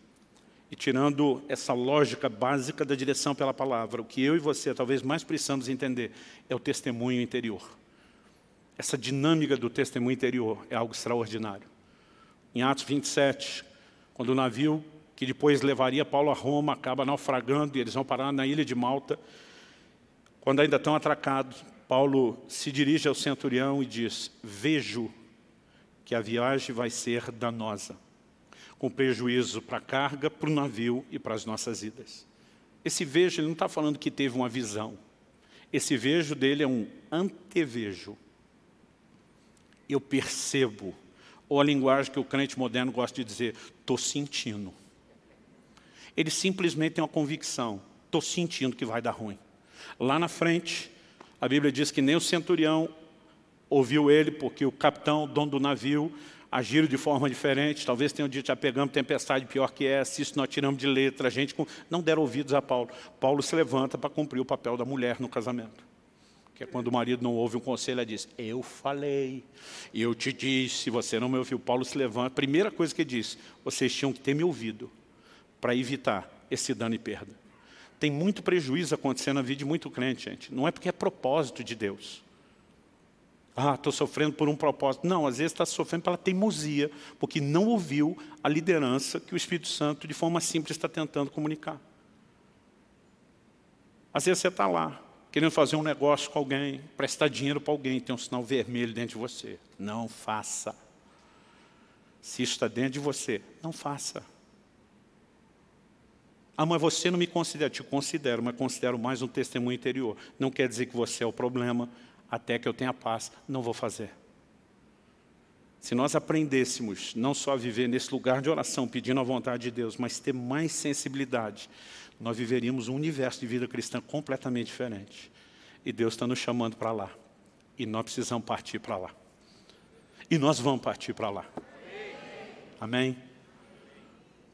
e tirando essa lógica básica da direção pela palavra, o que eu e você talvez mais precisamos entender é o testemunho interior. Essa dinâmica do testemunho interior é algo extraordinário. Em Atos 27, quando o navio que depois levaria Paulo a Roma acaba naufragando e eles vão parar na ilha de Malta, quando ainda estão atracados, Paulo se dirige ao centurião e diz: Vejo que a viagem vai ser danosa com prejuízo para a carga, para o navio e para as nossas vidas. Esse vejo, ele não está falando que teve uma visão. Esse vejo dele é um antevejo. Eu percebo, ou a linguagem que o crente moderno gosta de dizer, estou sentindo. Ele simplesmente tem uma convicção, estou sentindo que vai dar ruim. Lá na frente, a Bíblia diz que nem o centurião ouviu ele, porque o capitão, o dono do navio, agiram de forma diferente, talvez tenham dito, já pegamos tempestade pior que essa, isso nós tiramos de letra, a gente não deram ouvidos a Paulo. Paulo se levanta para cumprir o papel da mulher no casamento. Que é quando o marido não ouve um conselho, ela diz, eu falei, eu te disse, você não me ouviu. Paulo se levanta, a primeira coisa que ele diz, vocês tinham que ter me ouvido para evitar esse dano e perda. Tem muito prejuízo acontecendo na vida de muito crente, gente. Não é porque é propósito de Deus. Ah, estou sofrendo por um propósito. Não, às vezes está sofrendo pela teimosia, porque não ouviu a liderança que o Espírito Santo, de forma simples, está tentando comunicar. Às vezes você está lá, querendo fazer um negócio com alguém, prestar dinheiro para alguém, tem um sinal vermelho dentro de você. Não faça. Se isso está dentro de você, não faça. Ah, mas você não me considera. Te considero, mas considero mais um testemunho interior. Não quer dizer que você é o problema, até que eu tenha paz, não vou fazer. Se nós aprendêssemos não só a viver nesse lugar de oração, pedindo a vontade de Deus, mas ter mais sensibilidade, nós viveríamos um universo de vida cristã completamente diferente. E Deus está nos chamando para lá. E nós precisamos partir para lá. E nós vamos partir para lá. Amém?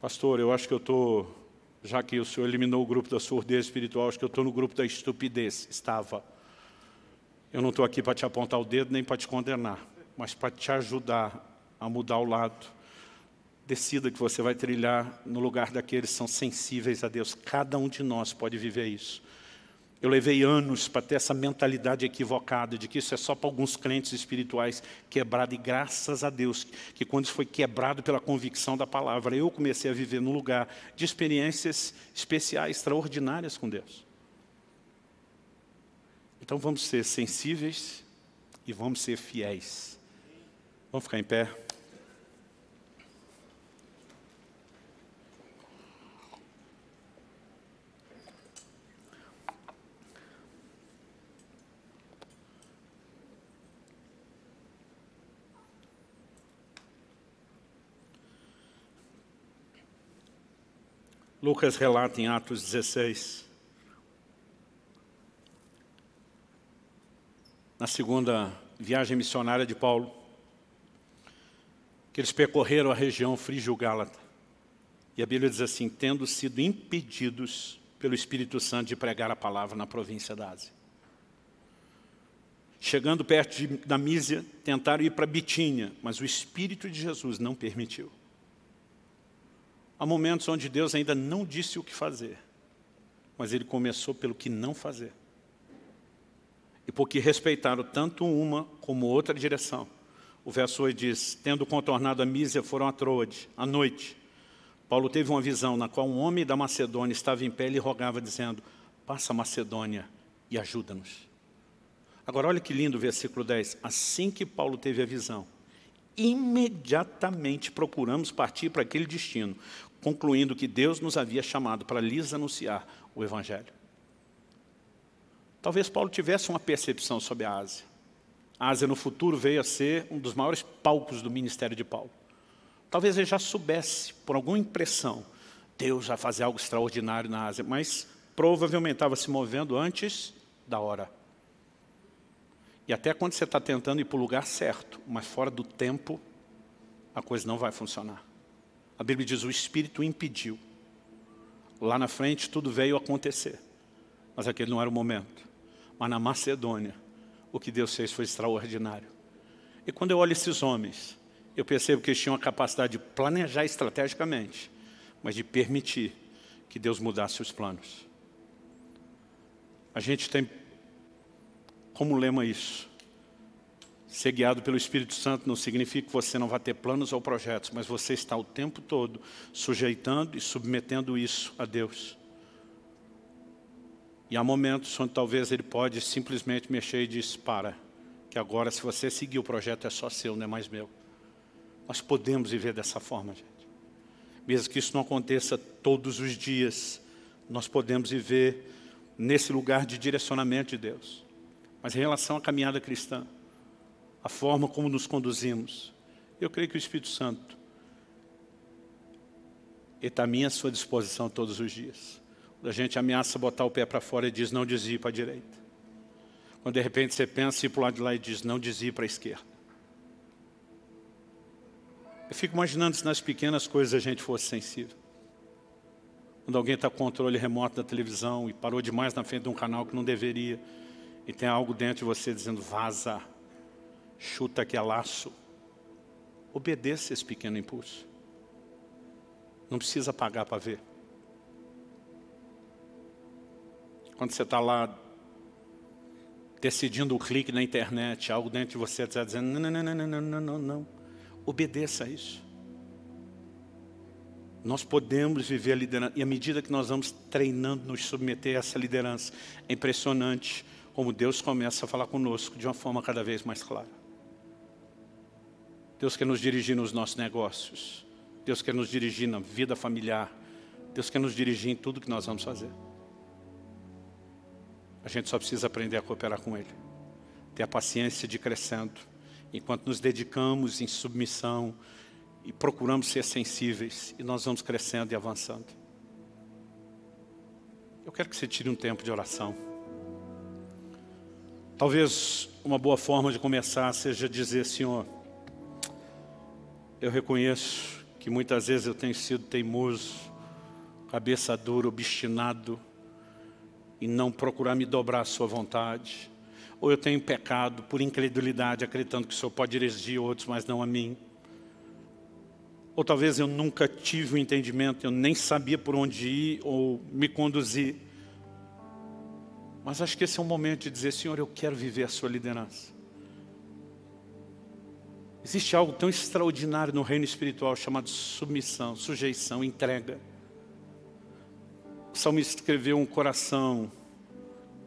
Pastor, eu acho que eu estou, já que o senhor eliminou o grupo da surdez espiritual, acho que eu estou no grupo da estupidez. Estava. Eu não estou aqui para te apontar o dedo nem para te condenar, mas para te ajudar a mudar o lado. Decida que você vai trilhar no lugar daqueles que são sensíveis a Deus. Cada um de nós pode viver isso. Eu levei anos para ter essa mentalidade equivocada de que isso é só para alguns crentes espirituais quebrado, e graças a Deus, que quando isso foi quebrado pela convicção da palavra, eu comecei a viver num lugar de experiências especiais, extraordinárias com Deus. Então vamos ser sensíveis e vamos ser fiéis. Vamos ficar em pé. Lucas relata em Atos 16 a segunda viagem missionária de Paulo, que eles percorreram a região frígio-gálata. E a Bíblia diz assim, tendo sido impedidos pelo Espírito Santo de pregar a palavra na província da Ásia. Chegando perto de, da Mísia, tentaram ir para Bitínia, mas o Espírito de Jesus não permitiu. Há momentos onde Deus ainda não disse o que fazer, mas Ele começou pelo que não fazer e porque respeitaram tanto uma como outra direção. O verso 8 diz, tendo contornado a Mísia, foram a Troade, à noite. Paulo teve uma visão na qual um homem da Macedônia estava em pé e rogava, dizendo, passa Macedônia e ajuda-nos. Agora, olha que lindo o versículo 10. Assim que Paulo teve a visão, imediatamente procuramos partir para aquele destino, concluindo que Deus nos havia chamado para lhes anunciar o Evangelho. Talvez Paulo tivesse uma percepção sobre a Ásia. A Ásia, no futuro, veio a ser um dos maiores palcos do ministério de Paulo. Talvez ele já soubesse, por alguma impressão, Deus vai fazer algo extraordinário na Ásia, mas provavelmente estava se movendo antes da hora. E até quando você está tentando ir para o lugar certo, mas fora do tempo, a coisa não vai funcionar. A Bíblia diz, o Espírito impediu. Lá na frente, tudo veio acontecer. Mas aquele não era o momento. Mas na Macedônia, o que Deus fez foi extraordinário. E quando eu olho esses homens, eu percebo que eles tinham a capacidade de planejar estrategicamente, mas de permitir que Deus mudasse os planos. A gente tem como lema isso. Ser guiado pelo Espírito Santo não significa que você não vá ter planos ou projetos, mas você está o tempo todo sujeitando e submetendo isso a Deus. E há momentos onde talvez ele pode simplesmente mexer e diz, para, que agora se você seguir o projeto é só seu, não é mais meu. Nós podemos viver dessa forma, gente. Mesmo que isso não aconteça todos os dias, nós podemos viver nesse lugar de direcionamento de Deus. Mas em relação à caminhada cristã, a forma como nos conduzimos, eu creio que o Espírito Santo está à minha à sua disposição todos os dias. A gente ameaça botar o pé para fora e diz, não desvie para a direita. Quando de repente você pensa e para o lado de lá e diz, não desvie para a esquerda. Eu fico imaginando se nas pequenas coisas a gente fosse sensível. Quando alguém está com controle remoto da televisão e parou demais na frente de um canal que não deveria, e tem algo dentro de você dizendo, vaza, chuta que é laço. Obedeça esse pequeno impulso. Não precisa pagar para ver. quando você está lá decidindo o clique na internet, algo dentro de você está dizendo, não, não, não, não, não, não, não, não. Obedeça a isso. Nós podemos viver a liderança. E à medida que nós vamos treinando, nos submeter a essa liderança, é impressionante como Deus começa a falar conosco de uma forma cada vez mais clara. Deus quer nos dirigir nos nossos negócios. Deus quer nos dirigir na vida familiar. Deus quer nos dirigir em tudo que nós vamos fazer. A gente só precisa aprender a cooperar com Ele. Ter a paciência de crescendo. Enquanto nos dedicamos em submissão e procuramos ser sensíveis, e nós vamos crescendo e avançando. Eu quero que você tire um tempo de oração. Talvez uma boa forma de começar seja dizer, Senhor, eu reconheço que muitas vezes eu tenho sido teimoso, cabeça dura, obstinado, e não procurar me dobrar à sua vontade. Ou eu tenho pecado por incredulidade, acreditando que o Senhor pode dirigir outros, mas não a mim. Ou talvez eu nunca tive o um entendimento, eu nem sabia por onde ir ou me conduzir. Mas acho que esse é um momento de dizer, Senhor, eu quero viver a sua liderança. Existe algo tão extraordinário no reino espiritual chamado submissão, sujeição, entrega. O salmista é escreveu um coração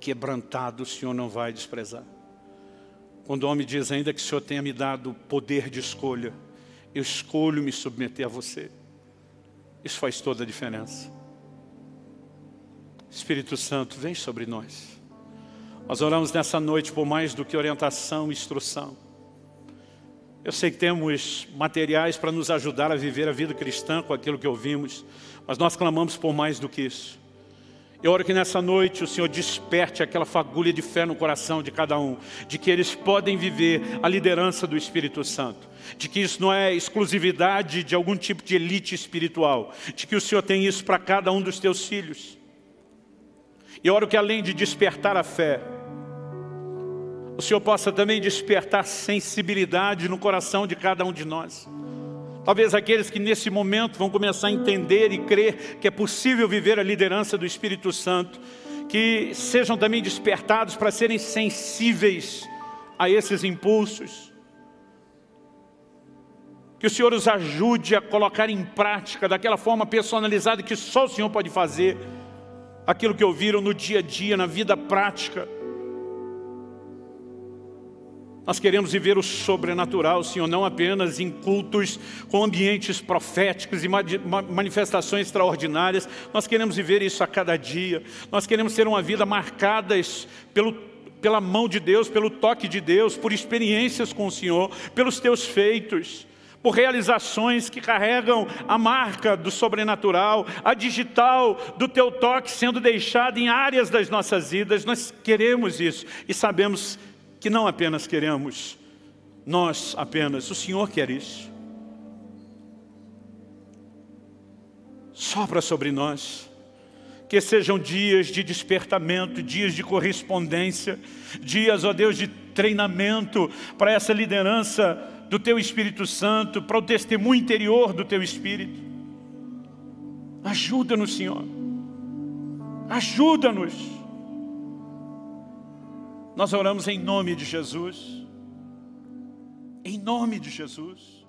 quebrantado, o Senhor não vai desprezar. Quando o homem diz, ainda que o Senhor tenha me dado poder de escolha, eu escolho me submeter a você. Isso faz toda a diferença. Espírito Santo, vem sobre nós. Nós oramos nessa noite por mais do que orientação e instrução. Eu sei que temos materiais para nos ajudar a viver a vida cristã com aquilo que ouvimos, mas nós clamamos por mais do que isso. Eu oro que nessa noite o Senhor desperte aquela fagulha de fé no coração de cada um, de que eles podem viver a liderança do Espírito Santo, de que isso não é exclusividade de algum tipo de elite espiritual, de que o Senhor tem isso para cada um dos teus filhos. Eu oro que além de despertar a fé, o Senhor possa também despertar sensibilidade no coração de cada um de nós. Talvez aqueles que nesse momento vão começar a entender e crer que é possível viver a liderança do Espírito Santo, que sejam também despertados para serem sensíveis a esses impulsos. Que o Senhor os ajude a colocar em prática, daquela forma personalizada que só o Senhor pode fazer, aquilo que ouviram no dia a dia, na vida prática nós queremos viver o sobrenatural, Senhor, não apenas em cultos com ambientes proféticos e manifestações extraordinárias. Nós queremos viver isso a cada dia. Nós queremos ter uma vida marcada pelo pela mão de Deus, pelo toque de Deus, por experiências com o Senhor, pelos teus feitos, por realizações que carregam a marca do sobrenatural, a digital do teu toque sendo deixada em áreas das nossas vidas. Nós queremos isso e sabemos que que não apenas queremos nós apenas, o Senhor quer isso. Sopra sobre nós, que sejam dias de despertamento, dias de correspondência, dias, ó Deus, de treinamento para essa liderança do Teu Espírito Santo, para o testemunho interior do Teu Espírito. Ajuda-nos, Senhor. Ajuda-nos. Nós oramos em nome de Jesus. Em nome de Jesus.